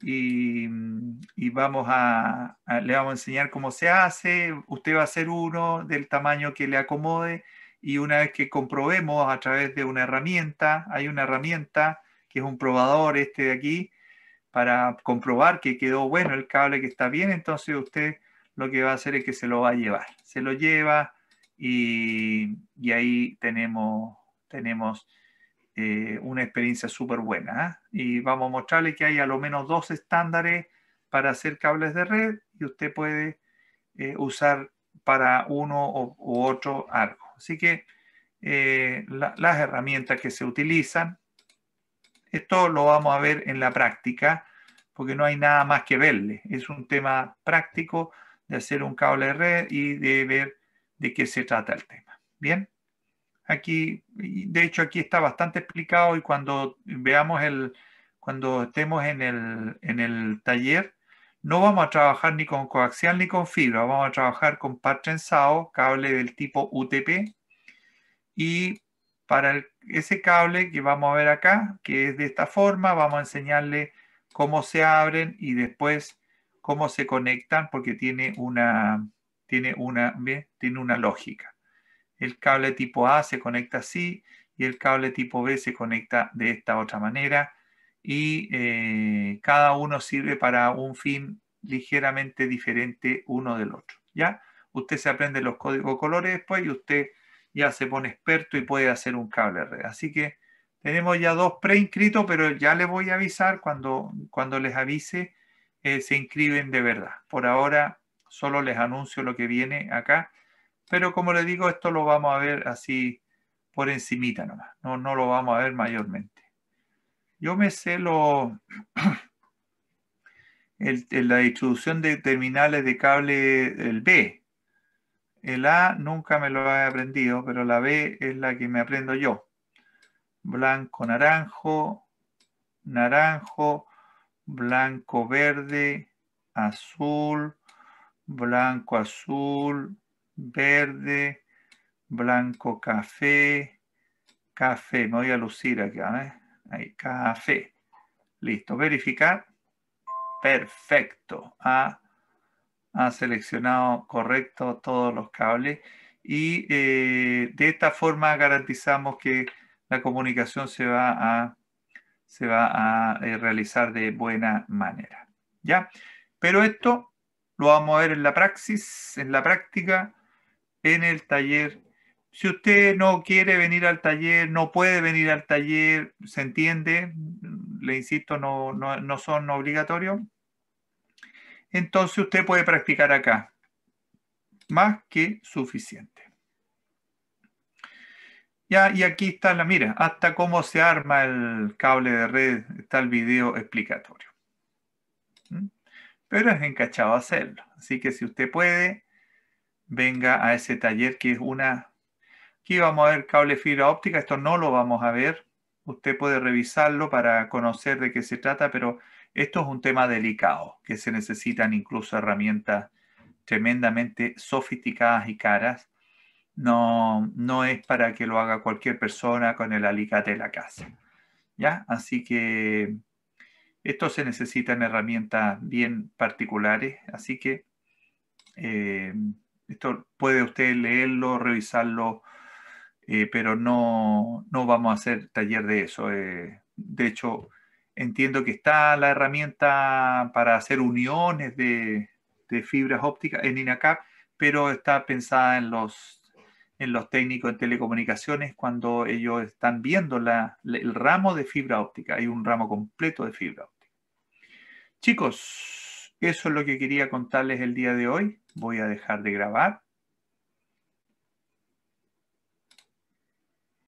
Mm, y, vamos le vamos a enseñar cómo se hace, usted va a hacer uno del tamaño que le acomode y una vez que comprobemos a través de una herramienta, hay una herramienta que es un probador este de aquí, para comprobar que quedó bueno el cable, que está bien, entonces usted lo que va a hacer es que se lo va a llevar. Se lo lleva y, y ahí tenemos, tenemos eh, una experiencia súper buena. ¿ah? Y vamos a mostrarle que hay al menos dos estándares para hacer cables de red y usted puede eh, usar para uno u otro algo. Así que eh, las herramientas que se utilizan, esto lo vamos a ver en la práctica porque no hay nada más que verle. Es un tema práctico de hacer un cable de red y de ver de qué se trata el tema. Bien. Aquí, de hecho, aquí está bastante explicado y cuando veamos el, cuando estemos en el, taller, no vamos a trabajar ni con coaxial ni con fibra, vamos a trabajar con par trenzado, cable del tipo UTP. Y para ese cable que vamos a ver acá, que es de esta forma, vamos a enseñarle cómo se abren y después cómo se conectan, porque tiene una, tiene una, tiene una lógica el cable tipo A se conecta así y el cable tipo B se conecta de esta otra manera y eh, cada uno sirve para un fin ligeramente diferente uno del otro. ¿ya? Usted se aprende los códigos colores después y usted ya se pone experto y puede hacer un cable red. Así que tenemos ya dos preinscritos, pero ya les voy a avisar cuando, cuando les avise eh, se inscriben de verdad. Por ahora solo les anuncio lo que viene acá. Pero como le digo, esto lo vamos a ver así por encimita nomás, no, lo vamos a ver mayormente. Yo me sé lo, (clears throat) la distribución de terminales de cable, el B. El A nunca me lo he aprendido, pero la B es la que me aprendo yo. Blanco, naranjo, naranjo, blanco, verde, azul, blanco, azul, verde, blanco café, café. Me voy a lucir acá, hay ¿eh? Ahí, café. Listo, verificar. Perfecto. Ha, seleccionado correcto todos los cables y eh, de esta forma garantizamos que la comunicación se va a, se va a eh, realizar de buena manera. ¿Ya? Pero esto lo vamos a ver en la praxis, en la práctica, en el taller. Si usted no quiere venir al taller, no puede venir al taller, se entiende, le insisto, no, no, son obligatorios. Entonces usted puede practicar acá. Más que suficiente. y aquí está la, mira, hasta cómo se arma el cable de red, está el video explicatorio. ¿Mm? Pero es encachado hacerlo. Así que si usted puede, venga a ese taller que es una... Aquí vamos a ver cable fibra óptica, esto no lo vamos a ver, usted puede revisarlo para conocer de qué se trata, pero esto es un tema delicado, que se necesitan incluso herramientas tremendamente sofisticadas y caras. No, no es para que lo haga cualquier persona con el alicate de la casa. ¿Ya? Así que esto se necesitan herramientas bien particulares, así que... Eh, esto puede usted leerlo, revisarlo, eh, pero no, vamos a hacer taller de eso. Eh. De hecho, entiendo que está la herramienta para hacer uniones de, fibras ópticas en INACAP, pero está pensada en los, en los técnicos de telecomunicaciones cuando ellos están viendo el ramo de fibra óptica. Hay un ramo completo de fibra óptica. Chicos, eso es lo que quería contarles el día de hoy voy a dejar de grabar